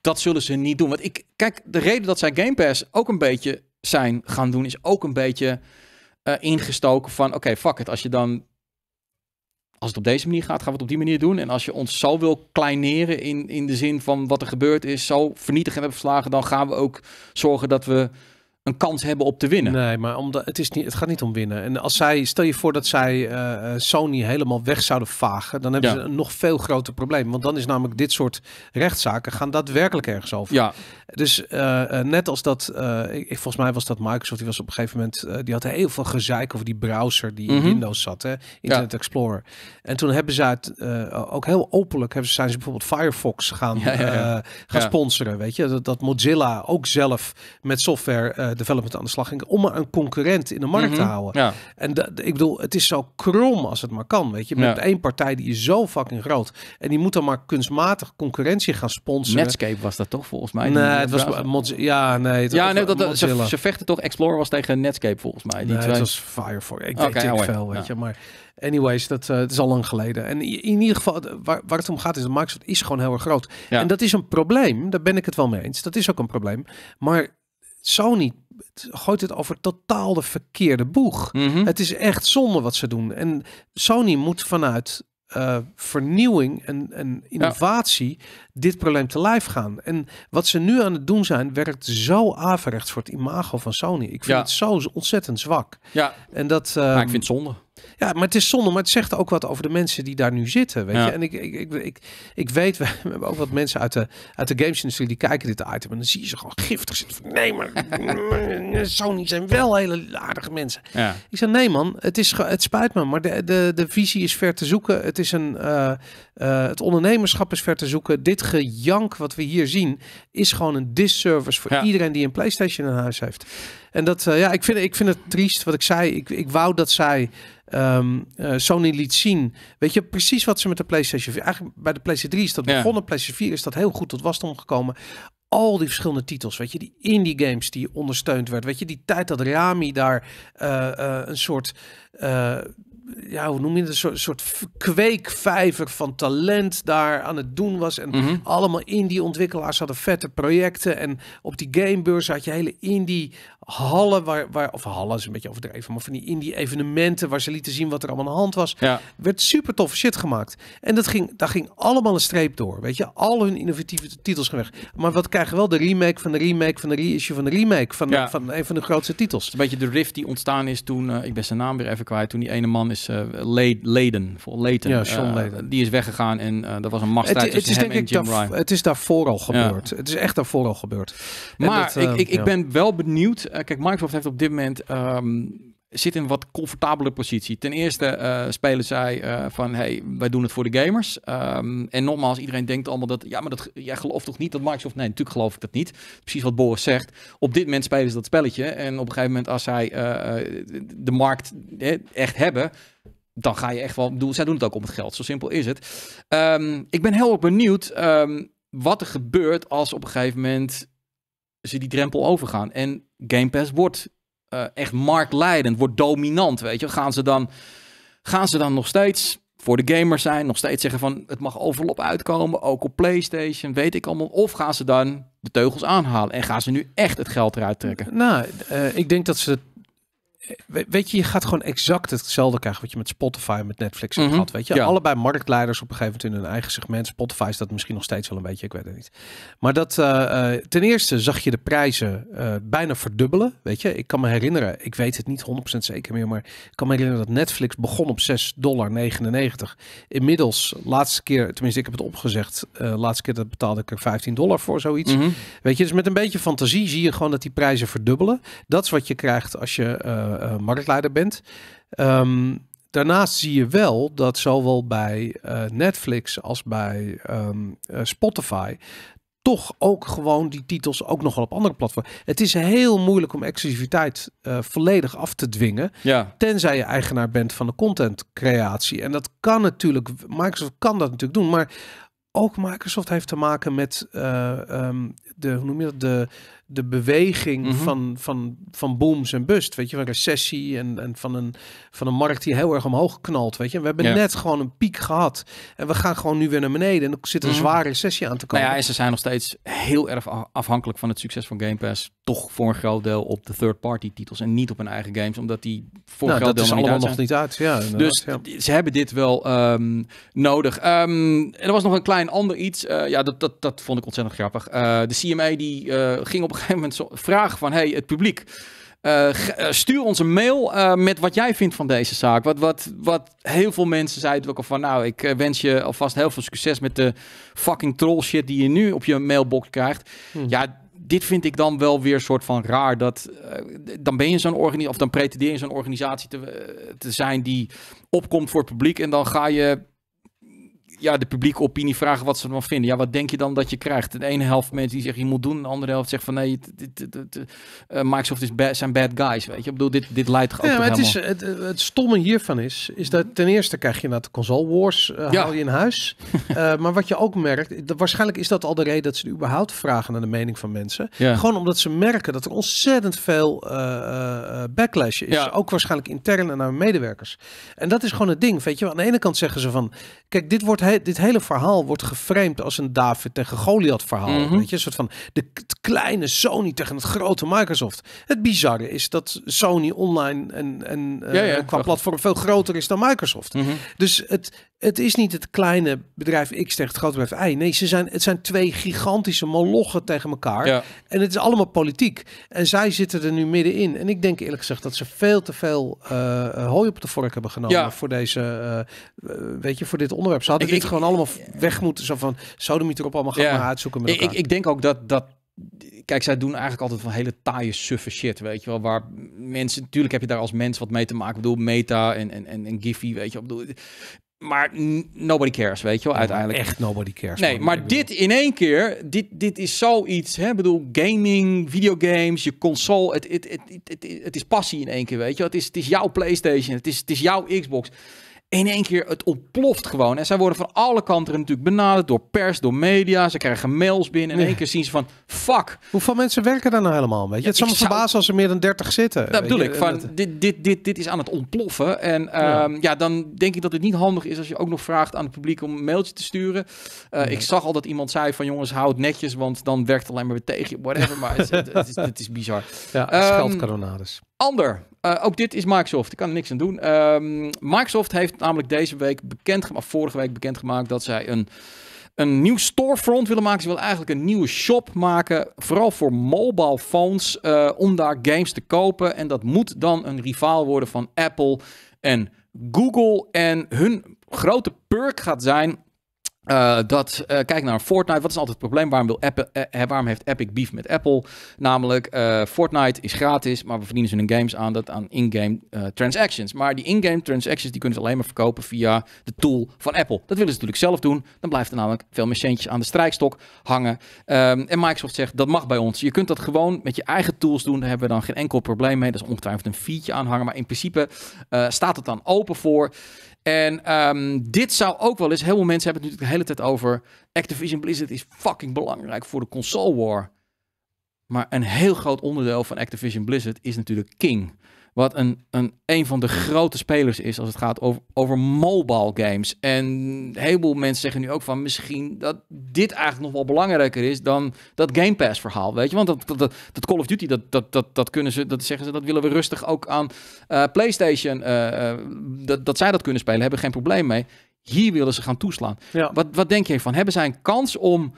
dat zullen ze niet doen. Want ik, kijk, de reden dat zij Game Pass ook een beetje zijn gaan doen, is ook een beetje eh, ingestoken van oké, fuck het. Als je dan. Als het op deze manier gaat, gaan we het op die manier doen. En als je ons zo wil kleineren in, in de zin van wat er gebeurd is, zo vernietigend hebben verslagen, dan gaan we ook zorgen dat we een kans hebben op te winnen. Nee, maar omdat, het, is niet, het gaat niet om winnen. En als zij, stel je voor dat zij eh, eh, Sony helemaal weg zouden vagen, dan hebben ze een nog veel groter probleem. Want dan is namelijk dit soort rechtszaken gaan daadwerkelijk ergens over. Ja. Dus eh, net als dat, ik, volgens mij was dat Microsoft, die was op een gegeven moment, die had heel veel gezeik over die browser die in mhm. Windows zat, hè? Internet Explorer. En toen hebben ze het ook heel openlijk, hebben, zijn ze bijvoorbeeld Firefox gaan, gaan sponsoren, weet je. Dat, dat Mozilla ook zelf met software eh, development aan de slag ging om een concurrent in de markt te mhm. houden. Ja. En dat, ik bedoel, het is zo krom als het maar kan, weet je. Met ja. één partij die is zo fucking groot en die moet dan maar kunstmatig concurrentie gaan sponsoren. Netscape was dat toch volgens mij? Nee, het was ja, nee. Het ja, nee, dat, ze, ze, vechten toch. Explorer was tegen Netscape volgens mij. Die nee, twee. het was Firefox. Ik okay, het veel, weet je. Maar anyways, dat eh, het is al lang geleden. En in ieder geval, waar, waar het om gaat is, de Microsoft is gewoon heel erg groot. En dat is een probleem. Daar ben ik het wel mee eens. Dat is ook een probleem. Maar Sony gooit het over totaal de verkeerde boeg. Mhm. Het is echt zonde wat ze doen. En Sony moet vanuit eh, vernieuwing en, en innovatie dit probleem te lijf gaan. En wat ze nu aan het doen zijn, werkt zo averechts voor het imago van Sony. Ik vind het zo ontzettend zwak. Ja, en dat, maar ik ehm, vind het zonde. Ja, maar het is zonde, maar het zegt ook wat over de mensen die daar nu zitten. Weet je? En ik, ik, ik, ik, ik weet, we hebben ook wat mensen uit de, uit de gamesindustrie die kijken dit item. En dan zie je ze gewoon giftig zitten. nee, maar Sony zijn wel hele aardige mensen. Ja. Ik zeg, nee man, het, is, het spijt me, maar de, de, de visie is ver te zoeken. Het, is een, eh, eh, het ondernemerschap is ver te zoeken. Dit gejank wat we hier zien is gewoon een disservice voor iedereen die een PlayStation in huis heeft. En dat, eh, ja, ik vind, ik vind het triest wat ik zei. Ik, ik wou dat zij zo ehm, eh, Sony liet zien. Weet je, precies wat ze met de PlayStation 4... Eigenlijk bij de PlayStation 3 is dat begonnen. PlayStation 4 is dat heel goed tot wasdom gekomen al die verschillende titels, weet je, die indie games die ondersteund werd, weet je, die tijd dat Rami daar eh, een soort, ja, hoe noem je het, een soort, soort kweekvijver van talent daar aan het doen was en mhm. allemaal indie ontwikkelaars hadden vette projecten en op die gamebeurs had je hele indie hallen, waar, waar, of hallen is een beetje overdreven, maar van die die evenementen waar ze lieten zien wat er allemaal aan de hand was, ja. werd super tof shit gemaakt. En dat ging, daar ging allemaal een streep door, weet je. Al hun innovatieve titels gaan weg. Maar wat krijgen wel? De remake van de remake van de reissue van de remake van, ja. van een van de grootste titels. Een beetje de rift die ontstaan is toen, eh, ik ben zijn naam weer even kwijt, toen die ene man is eh, Leden, voor eh, Leden. Ja, die is weggegaan en dat was een machtsstrijd het, het is, denk ik Het is daarvoor al gebeurd. Het is echt daarvoor al gebeurd. Maar ik, ik, ik ben wel benieuwd eh, kijk, Microsoft heeft op dit moment um, zit in een wat comfortabele positie. Ten eerste eh, spelen zij eh, van, hey, wij doen het voor de gamers. Um, en nogmaals, iedereen denkt allemaal dat, ja, maar dat, jij gelooft toch niet dat Microsoft... Nee, natuurlijk geloof ik dat niet. Precies wat Boris zegt. Op dit moment spelen ze dat spelletje. En op een gegeven moment, als zij de markt echt hebben... Dan ga je echt wel doen. Zij doen het ook om het geld. Zo simpel is het. Ehm, ik ben heel erg benieuwd wat er gebeurt als op een gegeven moment ze die drempel overgaan. En Game Pass wordt eh, echt marktleidend, wordt dominant, weet je. Gaan ze, dan, gaan ze dan nog steeds voor de gamers zijn, nog steeds zeggen van het mag overal uitkomen, ook op PlayStation, weet ik allemaal. Of gaan ze dan de teugels aanhalen en gaan ze nu echt het geld eruit trekken? Nou, eh, ik denk dat ze Weet je, je gaat gewoon exact hetzelfde krijgen wat je met Spotify en met Netflix hebt mhm. gehad. Weet je, allebei marktleiders op een gegeven moment in hun eigen segment. Spotify is dat misschien nog steeds wel een beetje, ik weet het niet. Maar dat, eh, eh, ten eerste zag je de prijzen eh, bijna verdubbelen. Weet je, ik kan me herinneren, ik weet het niet 100% zeker meer, maar ik kan me herinneren dat Netflix begon op 6,99 dollar. Inmiddels, laatste keer, tenminste ik heb het opgezegd, laatste keer dat betaalde ik er 15 dollar voor zoiets. Mhm. Weet je, dus met een beetje fantasie zie je gewoon dat die prijzen verdubbelen. Dat is wat je krijgt als je eh, eh, marktleider bent. Ehm, daarnaast zie je wel dat zowel bij eh, Netflix als bij ehm, Spotify toch ook gewoon die titels ook nogal op andere platformen. Het is heel moeilijk om exclusiviteit volledig af te dwingen. Ja. Tenzij je eigenaar bent van de contentcreatie. En dat kan natuurlijk, Microsoft kan dat natuurlijk doen. Maar ook Microsoft heeft te maken met ehm, de, hoe noem je dat, de de beweging mhm. van, van, van booms en bust. Weet je, van recessie en, en van, een, van een markt die heel erg omhoog knalt. Weet je, we hebben net gewoon een piek gehad. En we gaan gewoon nu weer naar beneden. En er zit een mhm. zware recessie aan te komen. Nou ja, en ze zijn nog steeds heel erg afhankelijk van het succes van Game Pass. Toch voor een groot deel op de third-party titels en niet op hun eigen games. Omdat die voor nou, groot deel nog nog niet uit. Ja, dus ze hebben dit wel ehm, nodig. Um, er was nog een klein ander iets. Eh, ja, dat, dat, dat vond ik ontzettend grappig. Uh, de CMA die eh, ging op een gegeven moment vragen van hey, het publiek. Eh, eh, stuur ons een mail eh, met wat jij vindt van deze zaak. Wat, wat, wat heel veel mensen zeiden ook al van... nou, ik wens je alvast heel veel succes met de fucking troll shit... die je nu op je mailbox krijgt. Hmm. Ja, dit vind ik dan wel weer een soort van raar. Dat, dan ben je zo'n organisatie... of dan pretendeer je zo'n organisatie te, te zijn... die opkomt voor het publiek en dan ga je ja, de publieke opinie vragen wat ze ervan vinden. Ja, wat denk je dan dat je krijgt? De ene helft mensen die zeggen je moet doen, de andere helft zegt van nee, dit, dit, dit, Microsoft is bad, zijn bad guys. Weet je, ik bedoel, dit, dit leidt ja, het, is, het, het, stomme hiervan is, is dat ten eerste krijg je naar de console wars, eh, ja. haal je in huis. Eh, maar wat je ook merkt, waarschijnlijk is dat al de reden dat ze überhaupt vragen naar de mening van mensen. Ja. Gewoon omdat ze merken dat er ontzettend veel eh, backlash is. Ja. Ook waarschijnlijk intern en naar medewerkers. En dat is gewoon het ding, weet je. Aan de ene kant zeggen ze van, kijk, dit wordt dit hele verhaal wordt geframed als een David tegen Goliath verhaal. Mhm. Weet je, een soort van de kleine Sony tegen het grote Microsoft. Het bizarre is dat Sony online en, en eh, qua platform veel groter is dan Microsoft. Mhm. Dus het, het is niet het kleine bedrijf X tegen het grote bedrijf Y. Nee, ze zijn, het zijn twee gigantische molochen tegen elkaar. En het is allemaal politiek. En zij zitten er nu middenin. En ik denk eerlijk gezegd dat ze veel te veel uh, hooi op de vork hebben genomen voor deze, eh, weet je, voor dit onderwerp. Ze hadden ik, dit gewoon allemaal weg moeten. Zo van, zouden we erop allemaal gaan uitzoeken met elkaar. Ik, ik denk ook dat, dat Kijk, zij doen eigenlijk altijd van hele taaie, suffe shit, weet je wel. Waar mensen... Natuurlijk heb je daar als mens wat mee te maken. Ik bedoel, Meta en, en, en, en Giphy, weet je Ik bedoel, maar nobody cares, weet je wel, uiteindelijk. Echt nobody cares. Nee, maar dit in één keer, dit, dit is zoiets, hè, bedoel, gaming, videogames, je console, het, het, het, het, is passie in één keer, weet je wel. Het is, het is jouw PlayStation, het is, het is jouw Xbox in één keer, het ontploft gewoon. En zij worden van alle kanten natuurlijk benaderd door pers, door media. Ze krijgen mails binnen. En in één keer zien ze van, fuck. Hoeveel mensen werken daar nou helemaal? Weet je? het zou me verbazen als er meer dan 30 zitten. Dat bedoel ik. Van, dit, dit, dit, dit is aan het ontploffen. En ehm, ja. dan denk ik dat het niet handig is als je ook nog vraagt aan het publiek om een mailtje te sturen. Eh, ik zag al dat iemand zei van, jongens, houd netjes, want dan werkt alleen maar weer tegen je. Whatever, maar het, is, bizar. Ja, ehm, scheldkanonades. Ander, eh, ook dit is Microsoft. Ik kan er niks aan doen. Ehm, Microsoft heeft namelijk deze week bekend, vorige week bekendgemaakt dat zij een, een nieuw storefront willen maken. Ze willen eigenlijk een nieuwe shop maken. Vooral voor mobile phones. Eh, om daar games te kopen. En dat moet dan een rivaal worden van Apple en Google. En hun grote perk gaat zijn eh, dat, eh, kijk naar Fortnite, wat is altijd het probleem? Waarom, wil Apple, eh, waarom heeft Epic beef met Apple? Namelijk, Fortnite is gratis, maar we verdienen ze hun games aan, dat aan in-game transactions. Maar die in-game transactions die kunnen ze alleen maar verkopen via de tool van Apple. Dat willen ze natuurlijk zelf doen. Dan blijft er namelijk veel meer centjes aan de strijkstok hangen. Ehm, en Microsoft zegt, dat mag bij ons. Je kunt dat gewoon met je eigen tools doen. Daar hebben we dan geen enkel probleem mee. Dat is ongetwijfeld een feature aanhangen. Maar in principe staat het dan open voor. En ehm, dit zou ook wel eens... Heel veel mensen hebben het natuurlijk de hele tijd over... Activision Blizzard is fucking belangrijk voor de console war. Maar een heel groot onderdeel van Activision Blizzard is natuurlijk King. Wat een, een, een van de grote spelers is als het gaat over, over mobile games. En een heleboel mensen zeggen nu ook van misschien dat dit eigenlijk nog wel belangrijker is dan dat Game Pass verhaal. Weet je, want dat, dat, dat Call of Duty, dat, dat, dat, dat kunnen ze, dat zeggen ze, dat willen we rustig ook aan eh, PlayStation. Eh, eh, dat, dat zij dat kunnen spelen, hebben geen probleem mee. Hier willen ze gaan toeslaan. Wat, wat denk je van? Hebben zij een kans om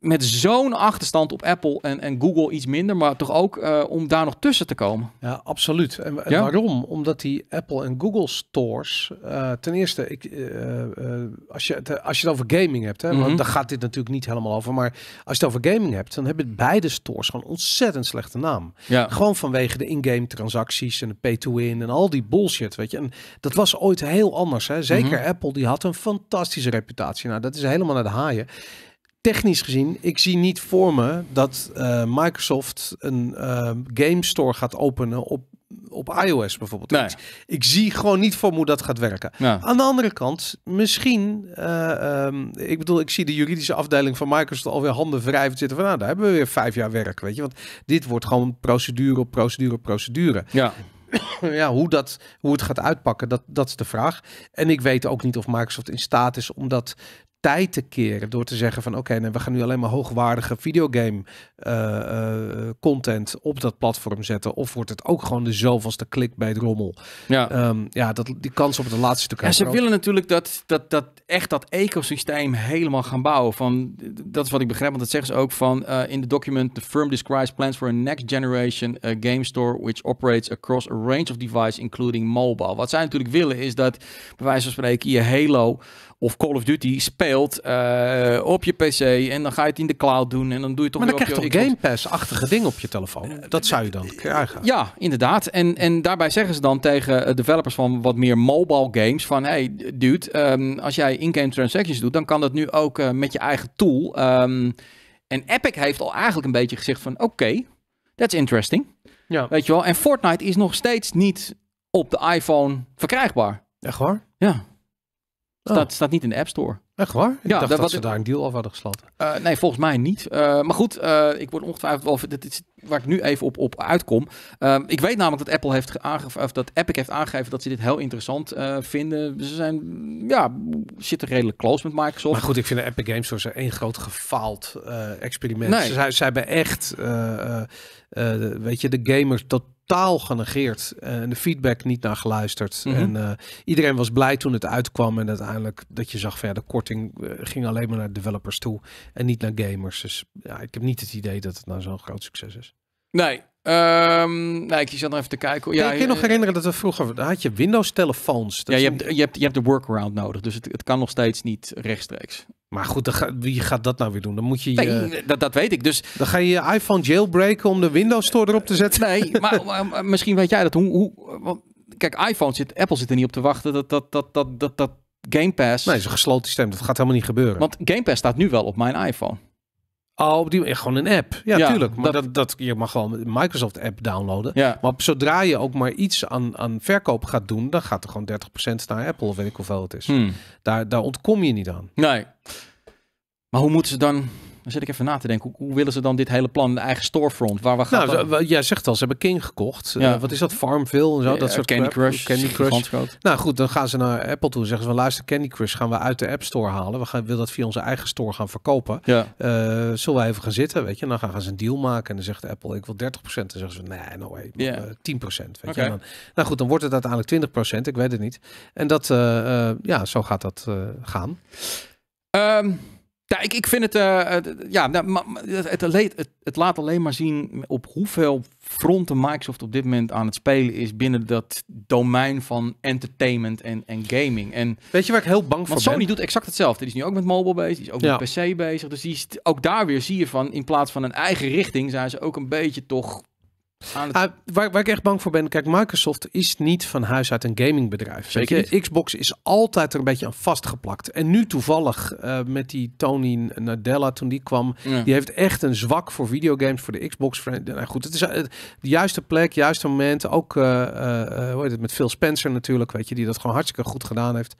met zo'n achterstand op Apple en, en Google iets minder, maar toch ook eh, om daar nog tussen te komen. Ja, absoluut. En, waarom? Omdat die Apple en Google stores, eh, ten eerste, ik, eh, als, je het, als je het over gaming hebt, hè, mm want daar gaat dit natuurlijk niet helemaal over, maar als je het over gaming hebt, dan hebben beide stores gewoon ontzettend slechte naam. Ja. Gewoon vanwege de in-game transacties en de pay-to-win en al die bullshit, weet je. En dat was ooit heel anders. Hè? Zeker mhm. Apple, die had een fantastische reputatie. Nou, dat is helemaal naar de haaien technisch gezien, ik zie niet voor me dat eh, Microsoft een uh, game store gaat openen op, op iOS bijvoorbeeld. Ik, zie gewoon niet voor me hoe dat gaat werken. Aan de andere kant, misschien, eh, ehm, ik bedoel, ik zie de juridische afdeling van Microsoft alweer handen wrijvend zitten van, nou, daar hebben we weer vijf jaar werk, weet je. Want dit wordt gewoon procedure op procedure op procedure. Ja ja, hoe, dat, hoe het gaat uitpakken, dat, dat is de vraag. En ik weet ook niet of Microsoft in staat is om dat te keren. Door te zeggen van oké, okay, we gaan nu alleen maar hoogwaardige videogame eh, eh, content op dat platform zetten. Of wordt het ook gewoon de zoveelste klik bij het rommel. Ja, ehm, ja dat, die kans op het laatste stuk. en ze willen natuurlijk dat, dat, dat echt dat ecosysteem helemaal gaan bouwen. Van, dat is wat ik begrijp, want dat zeggen ze ook van eh, in de document. The firm describes plans for a next generation game store which operates across a range of devices including mobile. Wat zij natuurlijk willen is dat bij wijze van spreken je Halo of Call of Duty speelt eh, op je PC en dan ga je het in de cloud doen en dan doe je toch. Maar dan, krijg je toch Game Pass-achtige dingen op je telefoon. Eh, dat zou je dan krijgen. Eh, ja, inderdaad. En, en daarbij zeggen ze dan tegen developers van wat meer mobile games van, hey dude, ehm, als jij in-game transactions doet, dan kan dat nu ook met je eigen tool. Ehm, en Epic heeft al eigenlijk een beetje gezegd van, oké, that's interesting. Ja. Weet je wel? En Fortnite is nog steeds niet op de iPhone verkrijgbaar. Echt waar? Ja. Staat, oh. staat niet in de App Store. Echt waar? Ik ja, dacht dat, ze daar een deal af hadden gesloten. Eh, nee, volgens mij niet. Eh, maar goed, eh, ik word ongetwijfeld wel... Dit is waar ik nu even op, op uitkom. ik weet namelijk dat Apple heeft aangegeven... of dat Epic heeft aangegeven dat ze dit heel interessant vinden. Ze zijn... ja, zitten redelijk close met Microsoft. Maar goed, ik vind de Epic Games Store één groot gefaald experiment. Nee. Ze, ze, hebben echt... weet je, de gamers tot totaal genegeerd. Eh, en de feedback niet naar geluisterd. Mhm. En eh, iedereen was blij toen het uitkwam. En uiteindelijk dat je zag van ja, de korting eh, ging alleen maar naar developers toe. En niet naar gamers. Dus ja, ik heb niet het idee dat het nou zo'n groot succes is. Nee, Um, nou, ik zat nog even te kijken. Ja, kan je, nog eh, herinneren dat we vroeger had je Windows telefoons? Ja, je hebt, je, hebt, je hebt de workaround nodig, dus het, het kan nog steeds niet rechtstreeks. Maar goed, wie gaat dat nou weer doen? Dan moet je, dat, dat weet ik. Dus, dan ga je je iPhone jailbreken om de Windows Store erop te zetten. Nee, maar, misschien weet jij dat. Hoe, hoe, want, kijk, iPhone zit, Apple zit er niet op te wachten dat dat, dat, dat, dat, dat Game Pass... Nee, het is een gesloten systeem. Dat gaat helemaal niet gebeuren. Want Game Pass staat nu wel op mijn iPhone. Oh, op die gewoon een app. Ja, tuurlijk. Maar dat, dat, je mag gewoon een Microsoft app downloaden. Maar zodra je ook maar iets aan, aan verkoop gaat doen, dan gaat er gewoon 30% naar Apple of weet ik hoeveel het is. Hmm. Daar, daar ontkom je niet aan. Nee. Maar hoe moeten ze dan dan zit ik even na te denken, hoe, willen ze dan dit hele plan, de eigen storefront? Waar nou, we gaan nou, jij zegt al, ze hebben King gekocht. Ja. Eh, wat is dat, Farmville en zo? dat soort Candy Crush. Candy Crush. Nou goed, dan gaan ze naar Apple toe en zeggen ze van luister, Candy Crush gaan we uit de App Store halen. We gaan, willen dat via onze eigen store gaan verkopen. Ja. Eh, zullen wij even gaan zitten, weet je? dan gaan ze een deal maken en dan zegt Apple, ik wil 30%. En zeggen ze, nee, no way, yeah. 10%. Weet je? dan, nou goed, dan wordt het uiteindelijk 20%, ik weet het niet. En dat, eh, ja, zo gaat dat gaan. Ehm, ja, ik, ik vind het, eh, ja, nou, het, het, laat alleen maar zien op hoeveel fronten Microsoft op dit moment aan het spelen is binnen dat domein van entertainment en, en gaming. En, Weet je waar ik heel bang voor Sony ben? Sony doet exact hetzelfde. Die is nu ook met mobile bezig, die is ook met PC bezig. Dus die is, ook daar weer zie je van, in plaats van een eigen richting, zijn ze ook een beetje toch het... Ah, waar, waar, ik echt bang voor ben, kijk, Microsoft is niet van huis uit een gamingbedrijf. Zeker weet je? Xbox is altijd er een beetje aan vastgeplakt. En nu toevallig eh, met die Tony Nadella toen die kwam, die heeft echt een zwak voor videogames, voor de Xbox. Nou goed, het is eh, de juiste plek, juiste moment. Ook eh, hoe heet het, met Phil Spencer natuurlijk, weet je, die dat gewoon hartstikke goed gedaan heeft.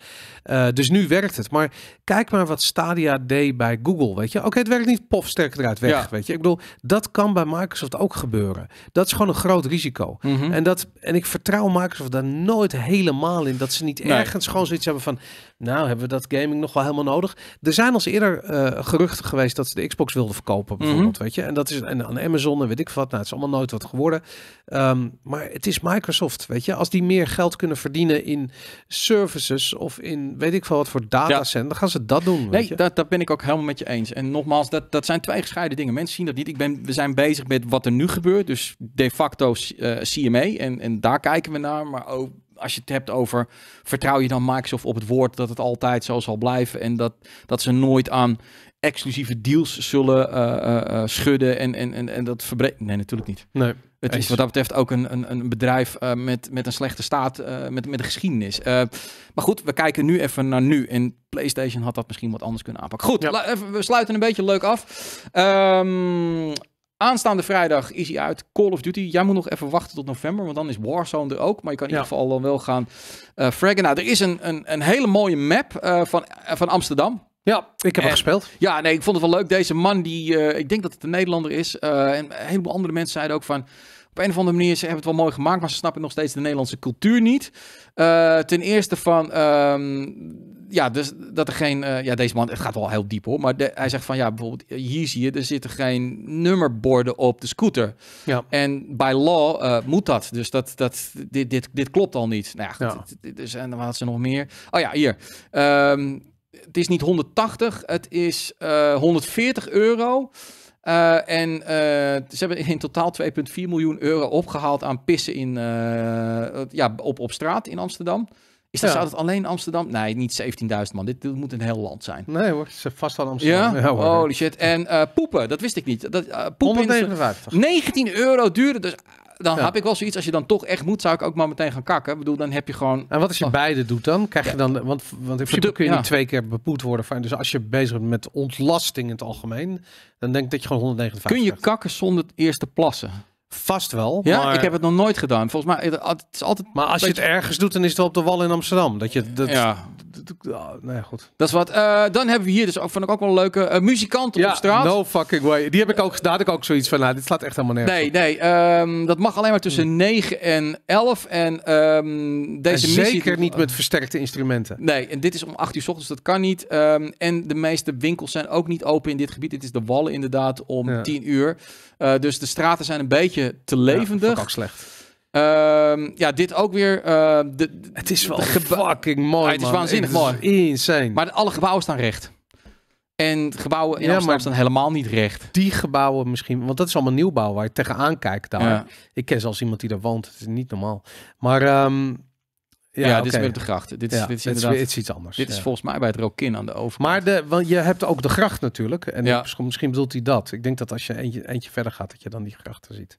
dus nu werkt het. Maar kijk maar wat Stadia deed bij Google, weet je. Oké, het werkt niet, pof, sterk eruit weg, weet je. Ik bedoel, dat kan bij Microsoft ook gebeuren. Dat is gewoon een groot risico. Mhm. En, dat, en ik vertrouw makers daar nooit helemaal in. Dat ze niet ergens gewoon zoiets hebben van nou hebben we dat gaming nog wel helemaal nodig. Er zijn als eerder eh, geruchten geweest dat ze de Xbox wilden verkopen mhm. bijvoorbeeld, weet je. En dat is en aan Amazon en weet ik wat. Nou, het is allemaal nooit wat geworden. Ehm, maar het is Microsoft, weet je. Als die meer geld kunnen verdienen in services of in weet ik veel wat voor datacenter, dan gaan ze dat doen. Weet nee, Dat, dat ben ik ook helemaal met je eens. En nogmaals, dat, dat zijn twee gescheiden dingen. Mensen zien dat niet. Ik ben, we zijn bezig met wat er nu gebeurt. Dus de facto uh, eh, CMA en, en daar kijken we naar. Maar ook als je het hebt over vertrouw je dan Microsoft op het woord dat het altijd zo zal blijven en dat, dat ze nooit aan exclusieve deals zullen eh, eh, eh, schudden en, en, en, en dat verbreken. Nee, natuurlijk niet. Nee. Het is wat dat betreft ook een, een, een bedrijf met, met een slechte staat, met, met een geschiedenis. maar goed, we kijken nu even naar nu. En PlayStation had dat misschien wat anders kunnen aanpakken. Goed, we sluiten een beetje leuk af. Ehm, Aanstaande vrijdag is hij uit Call of Duty. Jij moet nog even wachten tot november, want dan is Warzone er ook. Maar je kan in ieder geval dan wel gaan uh, fraggen. Nou, er is een, een, een hele mooie map eh, van, eh, van Amsterdam. Ja, ik heb en, gespeeld. Ja, nee, ik vond het wel leuk. Deze man, die, ik denk dat het een Nederlander is. en een heleboel andere mensen zeiden ook van op een of andere manier, ze hebben het wel mooi gemaakt, maar ze snappen nog steeds de Nederlandse cultuur niet. ten eerste van, ehm, ja, dus dat er geen. Eh, ja, deze man, het gaat wel heel diep hoor. Maar hij zegt van ja, bijvoorbeeld hier zie je, er zitten geen nummerborden op de scooter. Ja. En by law eh, moet dat. Dus dat, dat, dit, dit, dit klopt al niet. Nou ja, goed, Dus, en dan had ze nog meer. Oh ja, hier. Ehm, het is niet 180, het is 140 eh, euro. en ze hebben in totaal 2,4 miljoen euro opgehaald aan pissen in, ja, op, op straat in Amsterdam. Is dat, ja. alleen Amsterdam? Nee, niet 17.000 man. Dit, moet een heel land zijn. Nee hoor, ze vast aan Amsterdam. Ja? ja Holy shit. En eh, poepen, dat wist ik niet. Dat, eh, poepen 159. 19 euro duurde. Dus eh, dan heb ik wel zoiets. Als je dan toch echt moet, zou ik ook maar meteen gaan kakken. Ik bedoel, dan heb je gewoon... En wat als je oh. beide doet dan? Krijg je dan... Want, want in principe kun je niet twee keer bepoet worden. Dus als je bezig bent met ontlasting in het algemeen, dan denk dat je gewoon 159 Kun je kakken zonder het te plassen? Vast wel. Ja, maar... ik heb het nog nooit gedaan. Volgens mij het is altijd. Maar als je het ergens doet, dan is het wel op de wal in Amsterdam. Dat je dat. Ja oh, nee, nou goed. Dat is wat. Eh, dan hebben we hier dus ook, vond ik ook wel een leuke uh, muzikanten ja, op straat. no fucking way. Die heb ik ook, daar had ik ook zoiets van, nou, dit slaat echt helemaal nergens Nee, nee. Ehm, dat mag alleen maar tussen 9 hmm. en 11. En ehm, deze en Zeker niet met versterkte instrumenten. Nee, en dit is om 8 uur s ochtends, dat kan niet. Ehm, en de meeste winkels zijn ook niet open in dit gebied. Dit is de Wallen inderdaad om 10 uur. Eh, dus de straten zijn een beetje te levendig. Ja, dat is slecht. Ehm, ja, dit ook weer. Ehm, de, het is wel fucking mooi. het is waanzinnig mooi. insane. Maar alle gebouwen staan recht. En gebouwen in ja, Amsterdam staan helemaal niet recht. Die gebouwen misschien, want dat is allemaal nieuwbouw waar je tegenaan kijkt daar. Ik ken zelfs iemand die daar woont. Het is niet normaal. Maar ehm, ja, dit is weer de gracht. Dit is, dit is inderdaad, het iets anders. Dit is volgens mij bij het Rokin aan de over. Maar de, want je hebt ook de gracht natuurlijk. En misschien bedoelt hij dat. Ik denk dat als je eentje, eentje verder gaat, dat je dan die grachten ziet.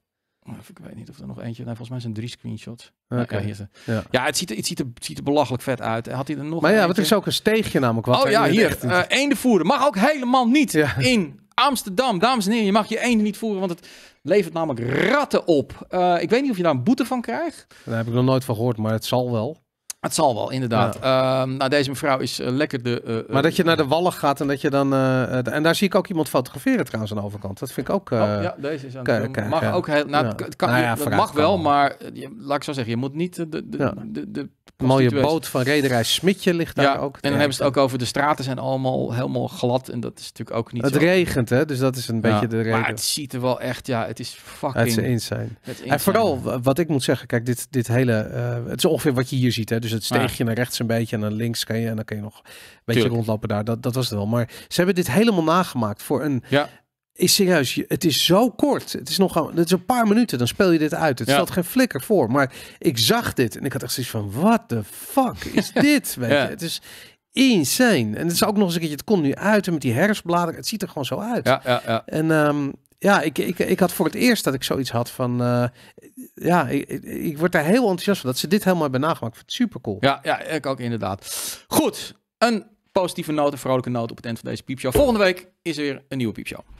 Of ik weet niet of er nog eentje. Nee, volgens mij zijn drie screenshots. Okay. Ja, ja. ja, het, ziet, het, ziet er, het ziet er belachelijk vet uit. Had hij er nog. Maar ja, wat is ook een steegje namelijk. Wat oh ja, hier. eenden eh, voeren mag ook helemaal niet in Amsterdam. Dames en heren, je mag je eenden niet voeren, want het levert namelijk ratten op. Eh, ik weet niet of je daar een boete van krijgt. Daar heb ik nog nooit van gehoord, maar het zal wel. Het zal wel, inderdaad. Ehm, nou, deze mevrouw is eh, lekker de. Eh, eh, maar dat je naar de wallen gaat en dat je dan. en daar zie ik ook iemand fotograferen trouwens aan de overkant. Dat vind ik ook. Oh, ja, deze is aan Mag ook heel. Nou, het kan, nou mag wel, maar je, laat ik zo zeggen, je moet niet de. de, de, mooie boot van rederij Smitje ligt daar ook. En dan hebben ze het ook over de straten zijn allemaal helemaal glad. En dat is natuurlijk ook niet. Het regent, hè? Dus dat is een beetje de reden. Maar het ziet er wel echt, ja, het is fucking. Het is insane. En vooral wat ik moet zeggen, kijk, dit, dit hele. het is ongeveer wat je hier ziet, hè? Dus dus het steegje ja. naar rechts een beetje en naar links kan je en dan kan je nog een beetje Tuurlijk. rondlopen daar. Dat, dat was het wel. Maar ze hebben dit helemaal nagemaakt voor een. Ja. Is serieus, het is zo kort. Het is nog het is een paar minuten, dan speel je dit uit. Het ja. stelt geen flikker voor. Maar ik zag dit en ik had echt zoiets van: wat de fuck is dit? Weet je? Het is insane. En het is ook nog eens een keertje, het komt nu uit met die herfstbladeren. Het ziet er gewoon zo uit. Ja, ja, ja. En ehm, ja, ik, ik, ik had voor het eerst dat ik zoiets had van... Eh, ja, ik, ik, word daar heel enthousiast van dat ze dit helemaal hebben nagemaakt. Ik het super cool. Ja, ja, ik ook inderdaad. Goed, een positieve noot, een vrolijke noot op het eind van deze piepshow. Volgende week is er weer een nieuwe piepshow.